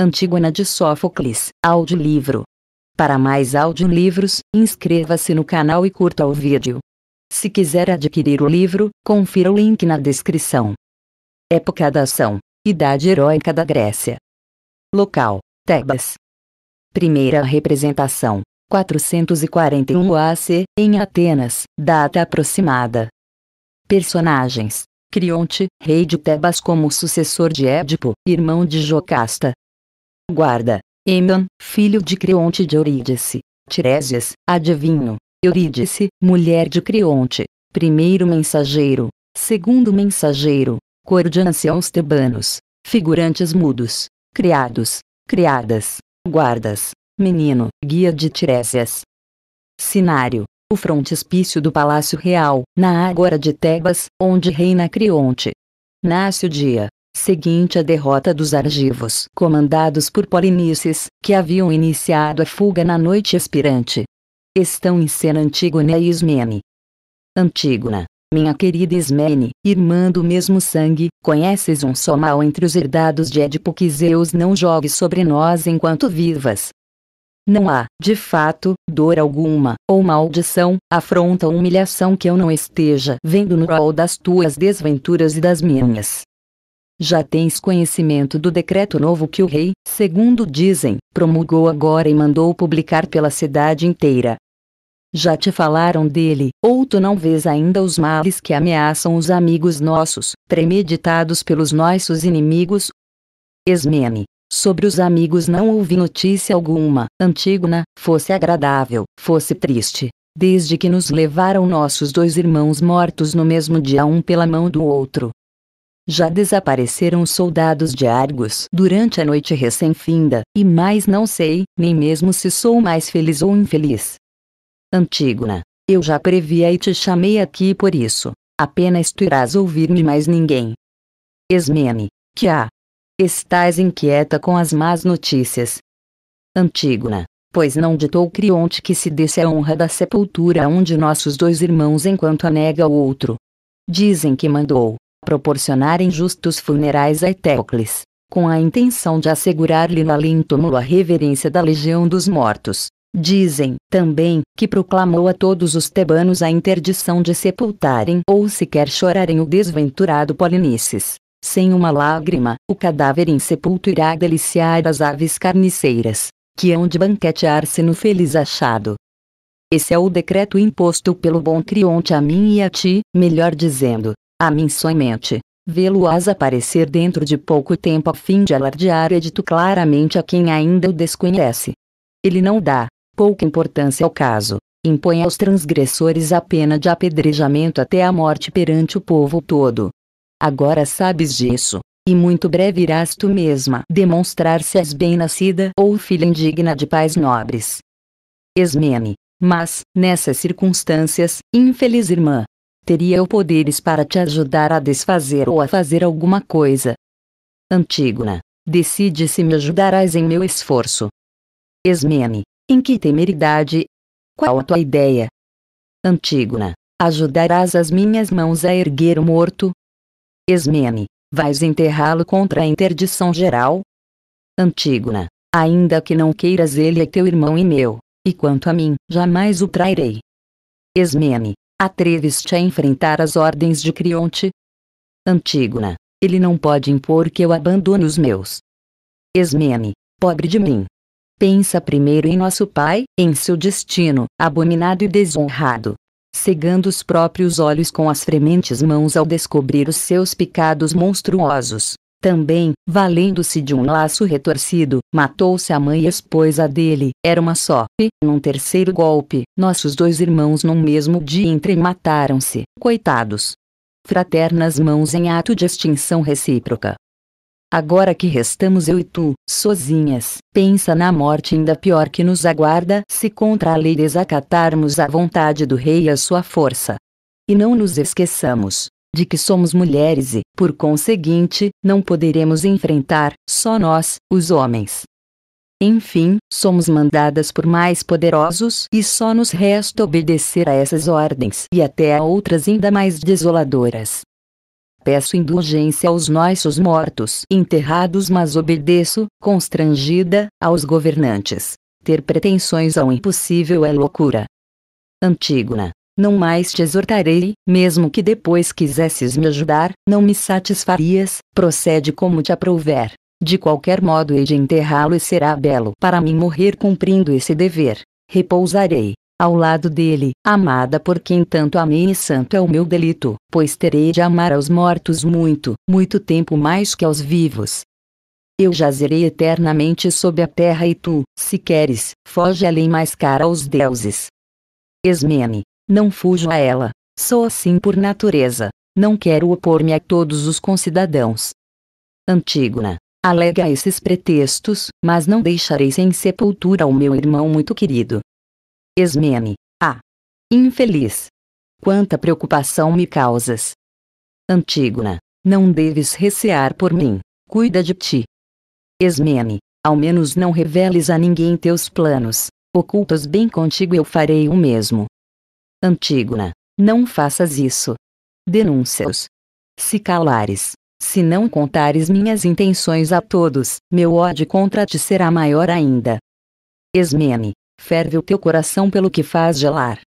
Antígona de Sófocles, audiolivro. Para mais audiolivros, inscreva-se no canal e curta o vídeo. Se quiser adquirir o livro, confira o link na descrição. Época da ação: Idade Heróica da Grécia. Local: Tebas. Primeira representação: 441 AC, em Atenas, data aproximada. Personagens: Crionte, rei de Tebas como sucessor de Édipo, irmão de Jocasta, Guarda, Emion, filho de Creonte de Eurídice, Tiresias, adivinho, Eurídice, mulher de Creonte, primeiro mensageiro, segundo mensageiro, de aos tebanos, figurantes mudos, criados, criadas, guardas, menino, guia de Tiresias. Sinário, o frontispício do Palácio Real, na Ágora de Tebas, onde reina Creonte. Nasce o dia, seguinte à derrota dos argivos comandados por Polinices, que haviam iniciado a fuga na noite expirante. Estão em cena Antígona e Ismene. Antígona, minha querida Ismene, irmã do mesmo sangue, conheces um só mal entre os herdados de Édipo que Zeus não jogue sobre nós enquanto vivas. Não há, de fato, dor alguma, ou maldição, afronta ou humilhação que eu não esteja vendo no rol das tuas desventuras e das minhas. Já tens conhecimento do decreto novo que o rei, segundo dizem, promulgou agora e mandou publicar pela cidade inteira. Já te falaram dele, ou tu não vês ainda os males que ameaçam os amigos nossos, premeditados pelos nossos inimigos? Esmene. Sobre os amigos não ouvi notícia alguma, Antígona, fosse agradável, fosse triste, desde que nos levaram nossos dois irmãos mortos no mesmo dia um pela mão do outro. Já desapareceram soldados de Argos durante a noite recém-finda, e mais não sei, nem mesmo se sou mais feliz ou infeliz. Antígona, né? eu já previa e te chamei aqui por isso. Apenas tu irás ouvir-me mais ninguém. Esmene, que há? Estás inquieta com as más notícias. Antígona, né? pois não ditou Crionte que se desse a honra da sepultura a um de nossos dois irmãos enquanto anega o outro. Dizem que mandou, proporcionarem justos funerais a Eteocles, com a intenção de assegurar-lhe no alíntômulo a reverência da legião dos mortos. Dizem, também, que proclamou a todos os tebanos a interdição de sepultarem ou sequer chorarem o desventurado Polinices. Sem uma lágrima, o cadáver insepulto irá deliciar as aves carniceiras, que hão de banquetear-se no feliz achado. Esse é o decreto imposto pelo bom Crionte a mim e a ti, melhor dizendo, a mim somente, vê-lo-ás aparecer dentro de pouco tempo a fim de alardear edito claramente a quem ainda o desconhece. Ele não dá pouca importância ao caso, impõe aos transgressores a pena de apedrejamento até a morte perante o povo todo. Agora sabes disso, e muito breve irás tu mesma demonstrar se és bem-nascida ou filha indigna de pais nobres. Esmene, mas, nessas circunstâncias, infeliz irmã, teria eu poderes para te ajudar a desfazer ou a fazer alguma coisa. Antígona, decide se me ajudarás em meu esforço. Esmene, em que temeridade? Qual a tua ideia? Antígona, ajudarás as minhas mãos a erguer o morto? Esmene, vais enterrá-lo contra a interdição geral? Antígona, ainda que não queiras ele é teu irmão e meu, e quanto a mim, jamais o trairei. Esmene, Atreves-te a enfrentar as ordens de Crionte? Antígona, ele não pode impor que eu abandone os meus. Esmene, pobre de mim. Pensa primeiro em nosso pai, em seu destino, abominado e desonrado. Cegando os próprios olhos com as frementes mãos ao descobrir os seus picados monstruosos, também, valendo-se de um laço retorcido, matou-se a mãe e a esposa dele, era uma só. E, num terceiro golpe, nossos dois irmãos num mesmo dia entremataram-se, coitados. Fraternas mãos em ato de extinção recíproca. Agora que restamos eu e tu, sozinhas, pensa na morte ainda pior que nos aguarda se contra a lei desacatarmos a vontade do rei e a sua força. E não nos esqueçamos, de que somos mulheres e, por conseguinte, não poderemos enfrentar, só nós, os homens. Enfim, somos mandadas por mais poderosos e só nos resta obedecer a essas ordens e até a outras ainda mais desoladoras. Peço indulgência aos nossos mortos enterrados, mas obedeço, constrangida, aos governantes. Ter pretensões ao impossível é loucura. Antígona não mais te exortarei, mesmo que depois quisesses me ajudar, não me satisfarias, procede como te aprouver. De qualquer modo hei de enterrá-lo e será belo para mim morrer cumprindo esse dever. Repousarei ao lado dele, amada por quem tanto amei e santo é o meu delito, pois terei de amar aos mortos muito, muito tempo mais que aos vivos. Eu jazerei eternamente sob a terra e tu, se queres, foge além mais cara aos deuses. Esmene. Não fujo a ela. Sou assim por natureza. Não quero opor-me a todos os concidadãos. Antígona. Alega esses pretextos, mas não deixarei sem sepultura o meu irmão muito querido. Esmene. Ah! Infeliz! Quanta preocupação me causas! Antígona. Não deves recear por mim. Cuida de ti. Esmene. Ao menos não reveles a ninguém teus planos. Ocultos bem contigo eu farei o mesmo. Antígona, né? não faças isso. Denúncia-os. Se calares, se não contares minhas intenções a todos, meu ódio contra ti será maior ainda. Esmene, ferve o teu coração pelo que faz gelar.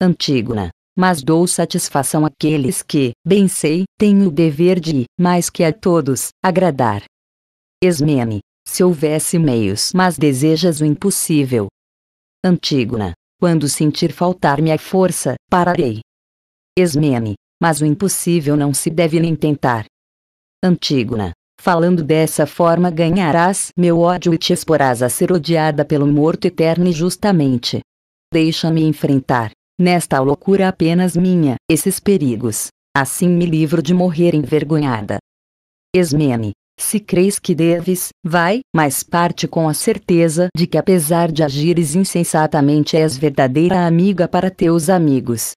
Antígona, né? mas dou satisfação àqueles que, bem sei, têm o dever de, mais que a todos, agradar. Esmene, se houvesse meios, mas desejas o impossível. Antígona, né? Quando sentir faltar-me a força, pararei. Esmene, mas o impossível não se deve nem tentar. Antígona, falando dessa forma ganharás meu ódio e te exporás a ser odiada pelo morto eterno e justamente. Deixa-me enfrentar, nesta loucura apenas minha, esses perigos, assim me livro de morrer envergonhada. Esmene. Se creis que deves, vai, mas parte com a certeza de que apesar de agires insensatamente és verdadeira amiga para teus amigos.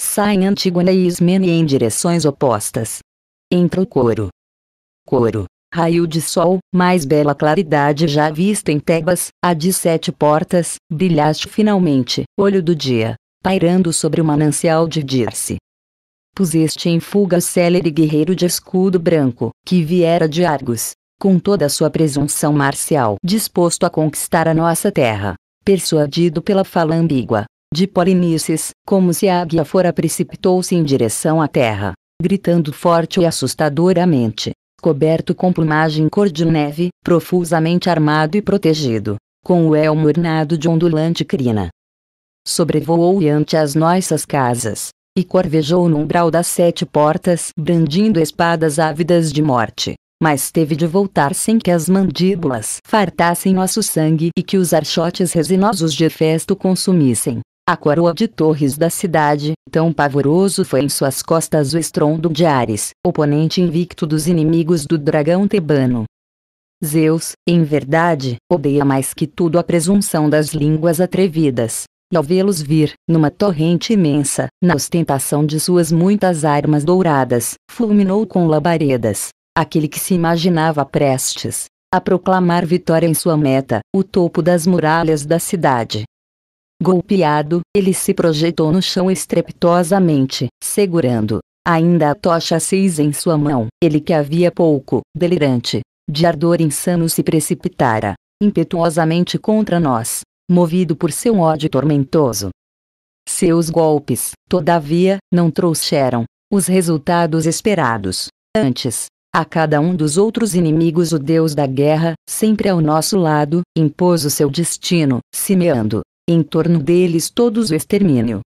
Saem Antígona e Ismene em direções opostas. Entra o coro. Coro. Raio de sol, mais bela claridade já vista em Tebas, a de sete portas, brilhaste finalmente, olho do dia, pairando sobre o manancial de Dirce puseste em fuga o célere guerreiro de escudo branco, que viera de Argos, com toda a sua presunção marcial, disposto a conquistar a nossa terra, persuadido pela fala ambígua, de Polinices, como se a águia fora precipitou-se em direção à terra, gritando forte e assustadoramente, coberto com plumagem cor de neve, profusamente armado e protegido, com o elmo ornado de ondulante crina. Sobrevoou e ante as nossas casas, e corvejou no umbral das sete portas, brandindo espadas ávidas de morte. Mas teve de voltar sem que as mandíbulas fartassem nosso sangue e que os archotes resinosos de festo consumissem. A coroa de torres da cidade, tão pavoroso foi em suas costas o estrondo de Ares, oponente invicto dos inimigos do dragão tebano. Zeus, em verdade, odeia mais que tudo a presunção das línguas atrevidas, e ao vê-los vir, numa torrente imensa, na ostentação de suas muitas armas douradas, fulminou com labaredas. Aquele que se imaginava prestes a proclamar vitória em sua meta, o topo das muralhas da cidade. Golpeado, ele se projetou no chão estrepitosamente, segurando ainda a tocha seis em sua mão. Ele que havia pouco, delirante, de ardor insano se precipitara impetuosamente contra nós, movido por seu ódio tormentoso. Seus golpes, todavia, não trouxeram os resultados esperados. Antes, a cada um dos outros inimigos, o deus da guerra, sempre ao nosso lado, impôs o seu destino, semeando, em torno deles todos o extermínio.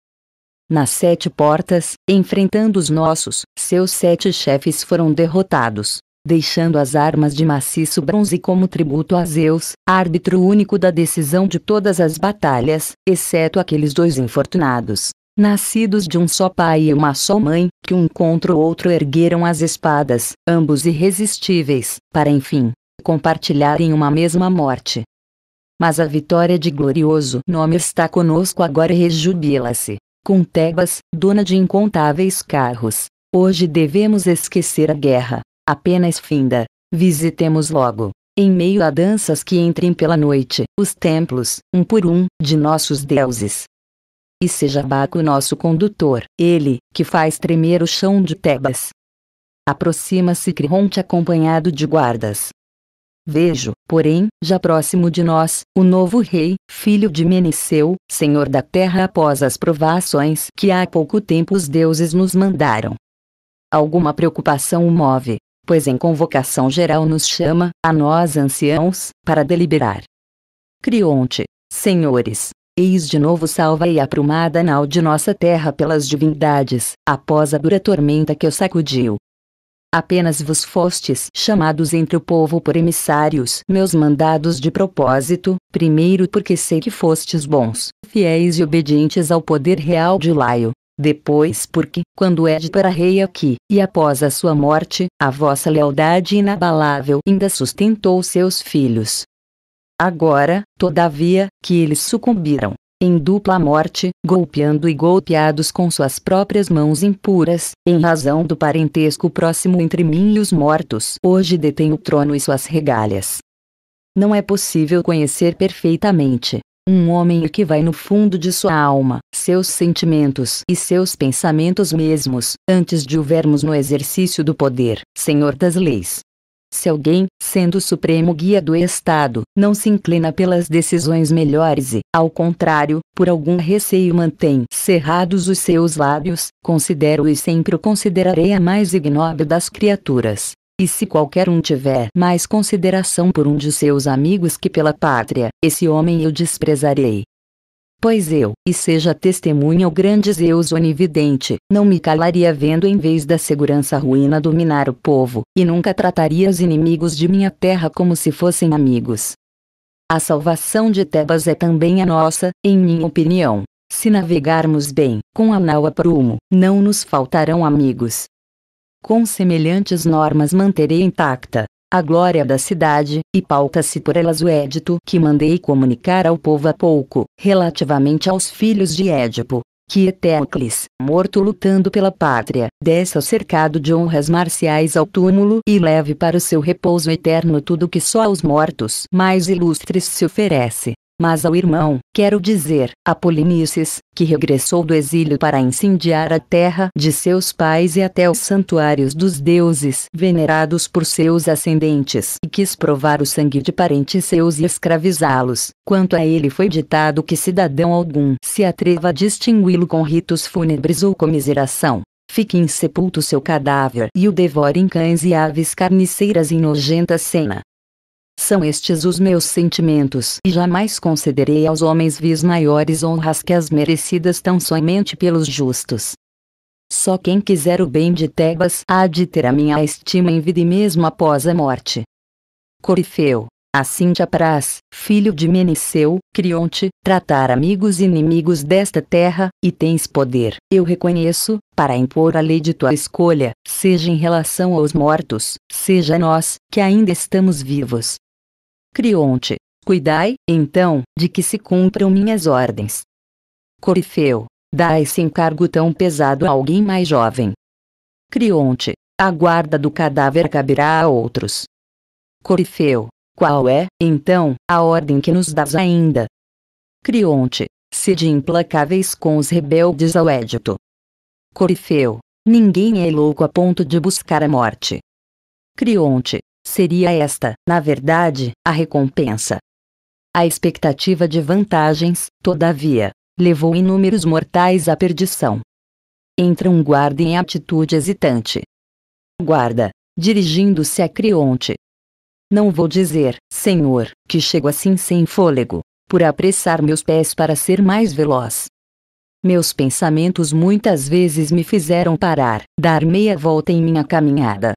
Nas sete portas, enfrentando os nossos, seus sete chefes foram derrotados, deixando as armas de maciço bronze como tributo a Zeus, árbitro único da decisão de todas as batalhas, exceto aqueles dois infortunados, nascidos de um só pai e uma só mãe, que um contra o outro ergueram as espadas, ambos irresistíveis, para enfim compartilharem uma mesma morte. Mas a vitória de glorioso nome está conosco agora e rejubila-se. Com Tebas, dona de incontáveis carros, hoje devemos esquecer a guerra, apenas finda. Visitemos logo, em meio a danças que entrem pela noite, os templos, um por um, de nossos deuses. E seja Baco nosso condutor, ele, que faz tremer o chão de Tebas. Aproxima-se Cronte acompanhado de guardas. Vejo, porém, já próximo de nós, o novo rei, filho de Meneceu, senhor da terra após as provações que há pouco tempo os deuses nos mandaram. Alguma preocupação o move, pois em convocação geral nos chama, a nós anciãos, para deliberar. Crionte, senhores, eis de novo salva e aprumada nau de nossa terra pelas divindades, após a dura tormenta que o sacudiu. Apenas vos fostes chamados entre o povo por emissários, meus mandados de propósito, primeiro porque sei que fostes bons, fiéis e obedientes ao poder real de Laio, depois porque, quando Édipo para rei aqui, e após a sua morte, a vossa lealdade inabalável ainda sustentou seus filhos. Agora, todavia, que eles sucumbiram, em dupla morte, golpeando e golpeados com suas próprias mãos impuras, em razão do parentesco próximo entre mim e os mortos, hoje detém o trono e suas regalhas. Não é possível conhecer perfeitamente, um homem que vai no fundo de sua alma, seus sentimentos e seus pensamentos mesmos, antes de o vermos no exercício do poder, senhor das leis. Se alguém, sendo o supremo guia do Estado, não se inclina pelas decisões melhores e, ao contrário, por algum receio mantém cerrados os seus lábios, considero e sempre o considerarei a mais ignóbil das criaturas. E se qualquer um tiver mais consideração por um de seus amigos que pela pátria, esse homem eu desprezarei. Pois eu, e seja testemunha o grande Zeus onividente, não me calaria vendo em vez da segurança ruína dominar o povo, e nunca trataria os inimigos de minha terra como se fossem amigos. A salvação de Tebas é também a nossa, em minha opinião. Se navegarmos bem, com a nau a prumo, não nos faltarão amigos, com semelhantes normas manterei intacta a glória da cidade, e pauta-se por elas o edito que mandei comunicar ao povo há pouco, relativamente aos filhos de Édipo, que Eteocles, morto lutando pela pátria, desça cercado de honras marciais ao túmulo e leve para o seu repouso eterno tudo que só aos mortos mais ilustres se oferece, mas ao irmão, quero dizer, a Polinices, que regressou do exílio para incendiar a terra de seus pais e até os santuários dos deuses venerados por seus ascendentes e quis provar o sangue de parentes seus e escravizá-los. Quanto a ele foi ditado que cidadão algum se atreva a distingui-lo com ritos fúnebres ou comiseração fique insepulto seu cadáver e o devorem cães e aves carniceiras em nojenta cena. São estes os meus sentimentos e jamais concederei aos homens vis maiores honras que as merecidas tão somente pelos justos. Só quem quiser o bem de Tebas há de ter a minha estima em vida e mesmo após a morte. Corifeu, assim te apraz, filho de Meneceu, Crionte, tratar amigos e inimigos desta terra, e tens poder, eu reconheço, para impor a lei de tua escolha, seja em relação aos mortos, seja nós, que ainda estamos vivos, Crionte, cuidai, então, de que se cumpram minhas ordens. Corifeu, dá esse encargo tão pesado a alguém mais jovem. Crionte, a guarda do cadáver caberá a outros. Corifeu, qual é, então, a ordem que nos dás ainda? Crionte, sede implacáveis com os rebeldes ao édito. Corifeu, ninguém é louco a ponto de buscar a morte. Crionte, Seria esta, na verdade, a recompensa. A expectativa de vantagens, todavia, levou inúmeros mortais à perdição. Entra um guarda em atitude hesitante. Guarda, dirigindo-se a Crionte. Não vou dizer, senhor, que chego assim sem fôlego, por apressar meus pés para ser mais veloz. Meus pensamentos muitas vezes me fizeram parar, dar meia volta em minha caminhada,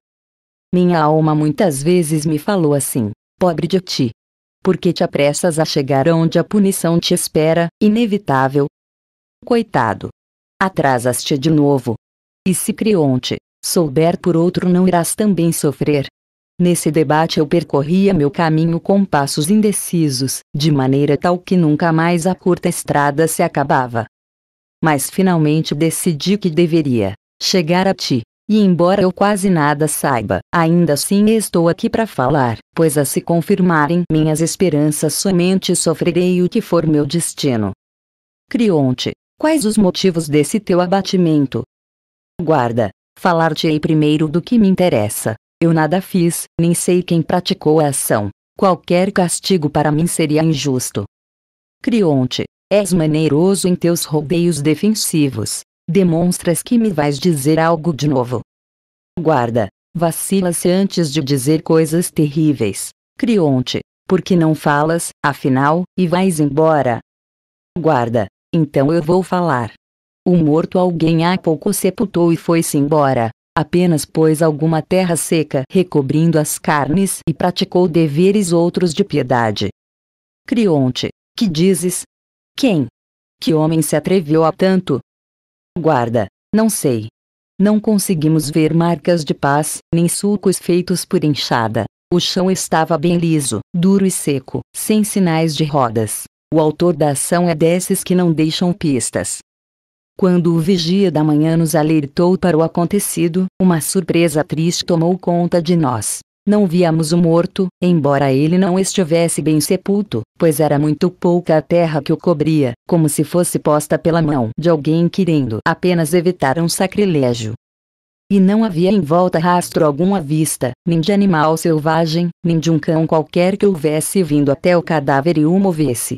minha alma muitas vezes me falou assim: pobre de ti. Porque te apressas a chegar onde a punição te espera, inevitável. Coitado. Atrasas-te de novo. E se Crionte souber por outro, não irás também sofrer. Nesse debate eu percorria meu caminho com passos indecisos, de maneira tal que nunca mais a curta estrada se acabava. Mas finalmente decidi que deveria chegar a ti, e embora eu quase nada saiba, ainda assim estou aqui para falar, pois a se confirmarem minhas esperanças somente sofrerei o que for meu destino. Crionte, quais os motivos desse teu abatimento? Guarda, falar-te-ei primeiro do que me interessa. Eu nada fiz, nem sei quem praticou a ação. Qualquer castigo para mim seria injusto. Crionte, és maneiroso em teus rodeios defensivos, demonstras que me vais dizer algo de novo. Guarda, vacila-se antes de dizer coisas terríveis, Crionte, porque não falas, afinal, e vais embora. Guarda, então eu vou falar. O morto alguém há pouco sepultou e foi-se embora, apenas pôs alguma terra seca recobrindo as carnes e praticou deveres outros de piedade. Crionte, que dizes? Quem? Que homem se atreveu a tanto? Guarda, não sei. Não conseguimos ver marcas de paz, nem sulcos feitos por enxada. O chão estava bem liso, duro e seco, sem sinais de rodas. O autor da ação é desses que não deixam pistas. Quando o vigia da manhã nos alertou para o acontecido, uma surpresa triste tomou conta de nós. Não víamos o morto, embora ele não estivesse bem sepulto, pois era muito pouca a terra que o cobria, como se fosse posta pela mão de alguém querendo apenas evitar um sacrilégio. E não havia em volta rastro algum à vista, nem de animal selvagem, nem de um cão qualquer que houvesse vindo até o cadáver e o movesse.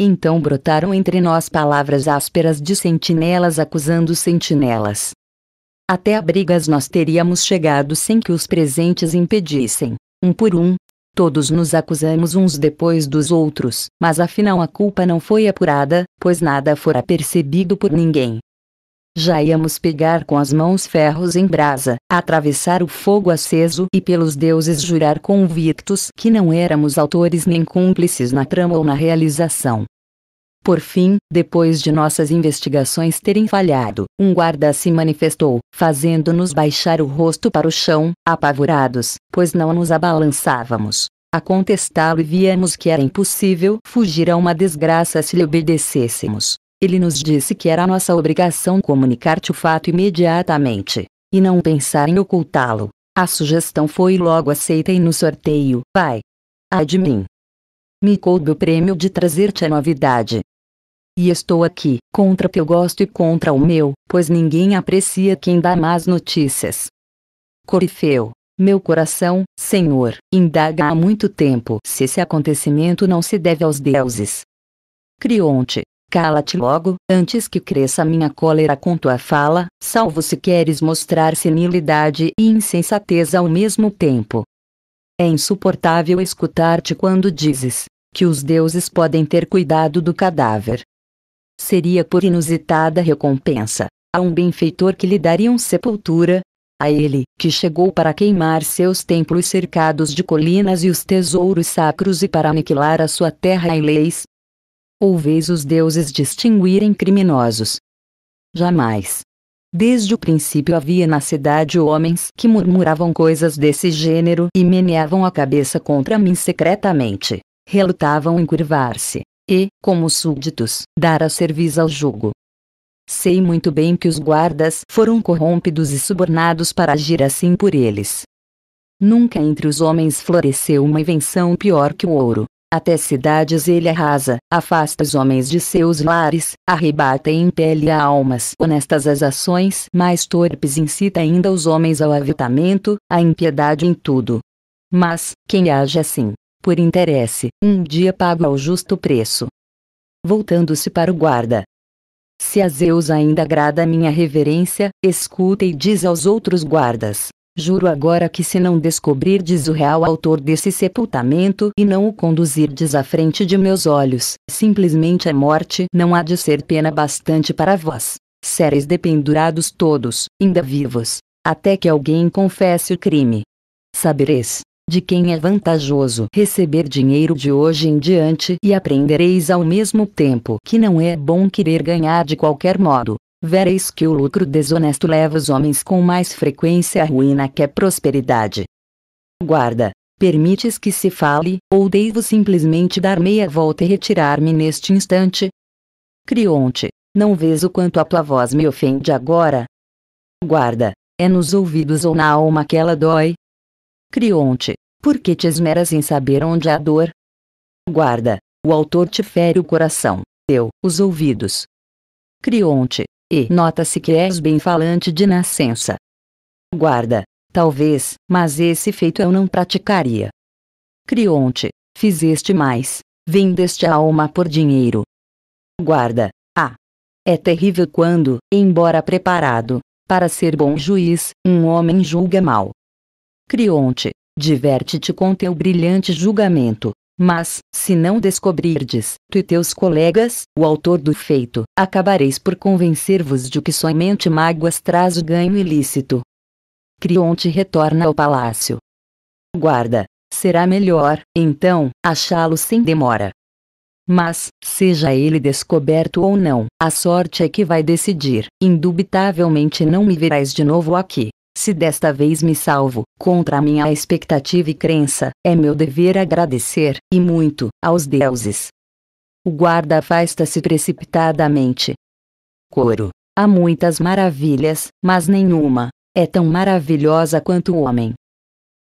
Então brotaram entre nós palavras ásperas de sentinelas acusando sentinelas. Até a brigas nós teríamos chegado sem que os presentes impedissem. Um por um, Todos nos acusamos uns depois dos outros, mas afinal a culpa não foi apurada, pois nada fora percebido por ninguém. Já íamos pegar com as mãos ferros em brasa, atravessar o fogo aceso e pelos deuses jurar convictos que não éramos autores nem cúmplices na trama ou na realização. Por fim, depois de nossas investigações terem falhado, um guarda se manifestou, fazendo-nos baixar o rosto para o chão, apavorados, pois não nos abalançávamos. A contestá-lo e víamos que era impossível fugir a uma desgraça se lhe obedecêssemos. Ele nos disse que era nossa obrigação comunicar-te o fato imediatamente, e não pensar em ocultá-lo. A sugestão foi logo aceita e no sorteio, pai. Ai de mim. Me coube o prêmio de trazer-te a novidade, e estou aqui, contra teu gosto e contra o meu, pois ninguém aprecia quem dá más notícias. Corifeu. Meu coração, Senhor, indaga há muito tempo se esse acontecimento não se deve aos deuses. Crionte. Cala-te logo, antes que cresça minha cólera com tua fala, salvo se queres mostrar senilidade e insensatez ao mesmo tempo. É insuportável escutar-te quando dizes que os deuses podem ter cuidado do cadáver, seria por inusitada recompensa, a um benfeitor que lhe dariam sepultura, a ele, que chegou para queimar seus templos cercados de colinas e os tesouros sacros e para aniquilar a sua terra e leis. Ou vez os deuses distinguirem criminosos. Jamais. Desde o princípio havia na cidade homens que murmuravam coisas desse gênero e meneavam a cabeça contra mim secretamente. Relutavam em curvar-se, e, como súditos, a serviço ao jugo. Sei muito bem que os guardas foram corrompidos e subornados para agir assim por eles. Nunca entre os homens floresceu uma invenção pior que o ouro. Até cidades ele arrasa, afasta os homens de seus lares, arrebata e impele a almas honestas as ações mais torpes incita ainda os homens ao aviltamento, à impiedade em tudo. Mas, quem age assim, por interesse, um dia pago ao justo preço. Voltando-se para o guarda. Se a Zeus ainda agrada a minha reverência, escuta e diz aos outros guardas. Juro agora que se não descobrirdes o real autor desse sepultamento e não o conduzirdes à frente de meus olhos, simplesmente a morte não há de ser pena bastante para vós. Sereis dependurados todos, ainda vivos, até que alguém confesse o crime. Sabereis, de quem é vantajoso receber dinheiro de hoje em diante e aprendereis ao mesmo tempo que não é bom querer ganhar de qualquer modo. Vereis que o lucro desonesto leva os homens com mais frequência à ruína que à prosperidade. Guarda, permites que se fale, ou devo simplesmente dar meia volta e retirar-me neste instante? Crionte, não vês o quanto a tua voz me ofende agora? Guarda, é nos ouvidos ou na alma que ela dói, Crionte, por que te esmeras em saber onde há dor? Guarda, o autor te fere o coração, eu, os ouvidos. Crionte, e nota-se que és bem falante de nascença. Guarda, talvez, mas esse feito eu não praticaria. Crionte, fizeste mais, vendeste a alma por dinheiro. Guarda, ah! É terrível quando, embora preparado, para ser bom juiz, um homem julga mal. Crionte, diverte-te com teu brilhante julgamento. Mas, se não descobrirdes, tu e teus colegas, o autor do feito, acabareis por convencer-vos de que somente mágoas traz o ganho ilícito. Crionte retorna ao palácio. Guarda, será melhor, então, achá-lo sem demora. Mas, seja ele descoberto ou não, a sorte é que vai decidir. Indubitavelmente não me verás de novo aqui. Se desta vez me salvo, contra a minha expectativa e crença, é meu dever agradecer, e muito, aos deuses. O guarda afasta-se precipitadamente. Coro. Há muitas maravilhas, mas nenhuma é tão maravilhosa quanto o homem.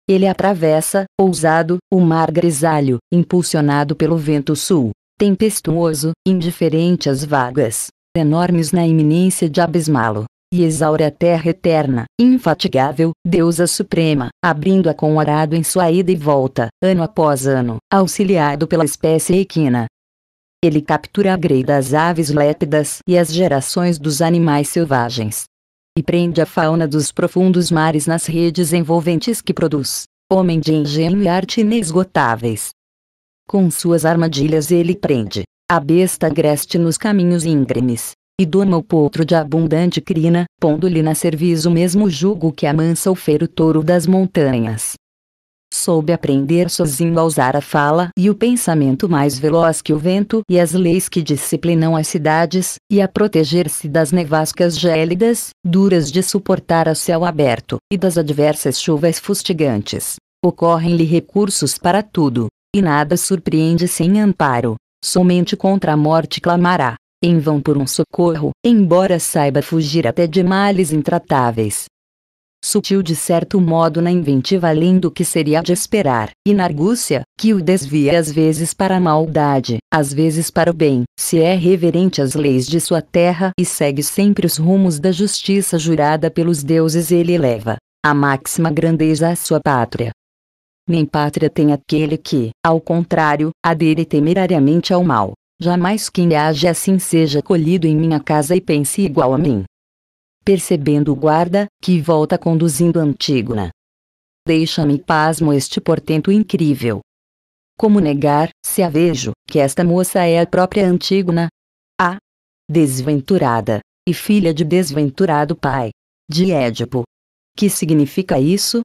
Ele atravessa, ousado, o mar grisalho, impulsionado pelo vento sul, tempestuoso, indiferente às vagas, enormes na iminência de abismá-lo e exaure a terra eterna, infatigável, deusa suprema, abrindo-a com arado em sua ida e volta, ano após ano, auxiliado pela espécie equina. Ele captura a grei das aves lépidas e as gerações dos animais selvagens. E prende a fauna dos profundos mares nas redes envolventes que produz, homem de engenho e arte inesgotáveis. Com suas armadilhas ele prende a besta agreste nos caminhos íngremes, e doma o potro de abundante crina, pondo-lhe na cerviz o mesmo jugo que amansa o feiro touro das montanhas. Soube aprender sozinho a usar a fala e o pensamento mais veloz que o vento e as leis que disciplinam as cidades, e a proteger-se das nevascas gélidas, duras de suportar a céu aberto, e das adversas chuvas fustigantes. Ocorrem-lhe recursos para tudo, e nada surpreende sem amparo. Somente contra a morte clamará, em vão por um socorro, embora saiba fugir até de males intratáveis. Sutil de certo modo na inventiva além do que seria de esperar, e na argúcia, que o desvia às vezes para a maldade, às vezes para o bem, se é reverente às leis de sua terra e segue sempre os rumos da justiça jurada pelos deuses ele eleva, a máxima grandeza à sua pátria. Nem pátria tem aquele que, ao contrário, adere temerariamente ao mal, Jamais quem age assim seja colhido em minha casa e pense igual a mim. Percebendo o guarda, que volta conduzindo Antígona. Deixa-me pasmo este portento incrível. Como negar, se a vejo, que esta moça é a própria Antígona? Ah! Desventurada, e filha de desventurado pai. De Édipo. Que significa isso?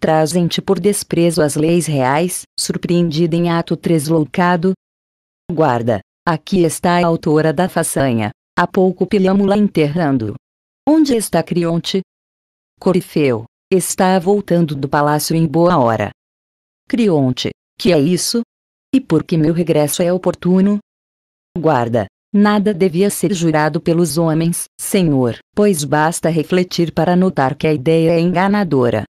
Trazem-te por desprezo às leis reais, surpreendida em ato tresloucado, Guarda, aqui está a autora da façanha. Há pouco pilhamo-la enterrando. Onde está Crionte? Corifeu, está voltando do palácio em boa hora. Crionte, que é isso? E por que meu regresso é oportuno? Guarda, nada devia ser jurado pelos homens, senhor, pois basta refletir para notar que a ideia é enganadora.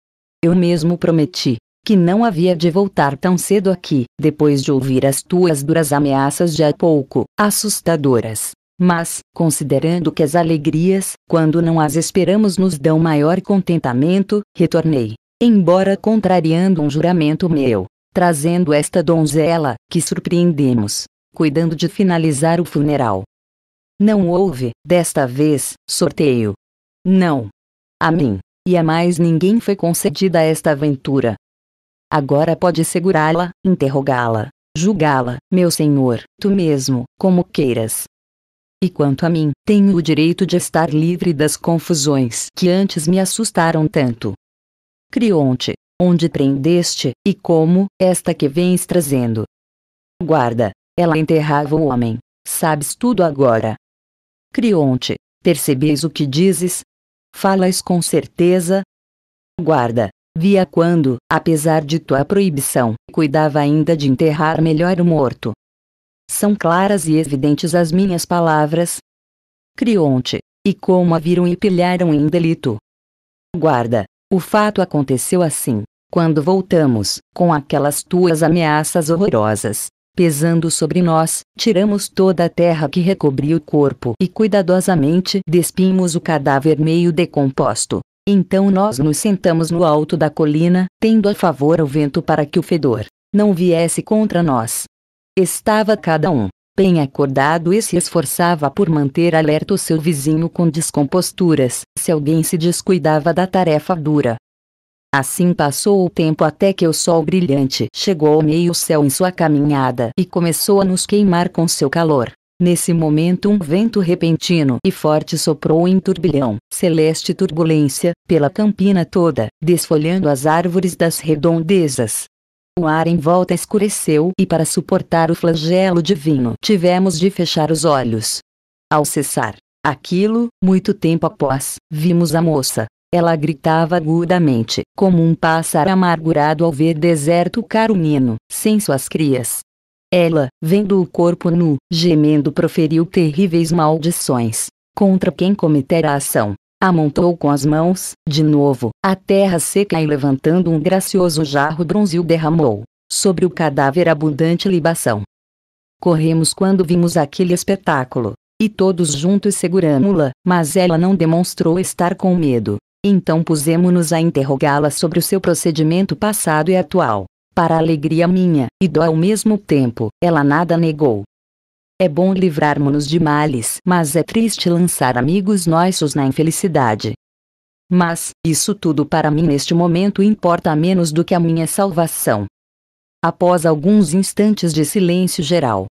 Eu mesmo prometi, que não havia de voltar tão cedo aqui, depois de ouvir as tuas duras ameaças de há pouco, assustadoras. Mas, considerando que as alegrias, quando não as esperamos, nos dão maior contentamento, retornei. Embora contrariando um juramento meu, trazendo esta donzela, que surpreendemos, cuidando de finalizar o funeral. Não houve, desta vez, sorteio. Não. A mim, e a mais ninguém foi concedida esta aventura, Agora pode segurá-la, interrogá-la, julgá-la, meu senhor, tu mesmo, como queiras. E quanto a mim, tenho o direito de estar livre das confusões que antes me assustaram tanto. Crionte, onde prendeste, e como, esta que vens trazendo. Guarda, ela enterrava o homem. Sabes tudo agora. Crionte, percebeis o que dizes? Falas com certeza? Guarda, Via quando, apesar de tua proibição, cuidava ainda de enterrar melhor o morto. São claras e evidentes as minhas palavras? Crionte, e como a viram e pilharam em delito. Guarda, o fato aconteceu assim, quando voltamos, com aquelas tuas ameaças horrorosas, pesando sobre nós, tiramos toda a terra que recobria o corpo e cuidadosamente despimos o cadáver meio decomposto, então nós nos sentamos no alto da colina, tendo a favor o vento para que o fedor não viesse contra nós. Estava cada um bem acordado e se esforçava por manter alerta o seu vizinho com descomposturas, se alguém se descuidava da tarefa dura. Assim passou o tempo até que o sol brilhante chegou ao meio-céu em sua caminhada e começou a nos queimar com seu calor. Nesse momento um vento repentino e forte soprou em turbilhão, celeste turbulência, pela campina toda, desfolhando as árvores das redondezas. O ar em volta escureceu e para suportar o flagelo divino tivemos de fechar os olhos. Ao cessar aquilo, muito tempo após, vimos a moça. Ela gritava agudamente, como um pássaro amargurado ao ver deserto carunino, sem suas crias. Ela, vendo o corpo nu, gemendo proferiu terríveis maldições. Contra quem cometer a ação. Amontou com as mãos, de novo, a terra seca e levantando um gracioso jarro bronzil derramou. Sobre o cadáver abundante libação. Corremos quando vimos aquele espetáculo. E todos juntos seguramos-la, mas ela não demonstrou estar com medo. Então pusemos-nos a interrogá-la sobre o seu procedimento passado e atual para a alegria minha e dó ao mesmo tempo, ela nada negou. É bom livrarmos-nos de males, mas é triste lançar amigos nossos na infelicidade. Mas, isso tudo para mim neste momento importa menos do que a minha salvação. Após alguns instantes de silêncio geral,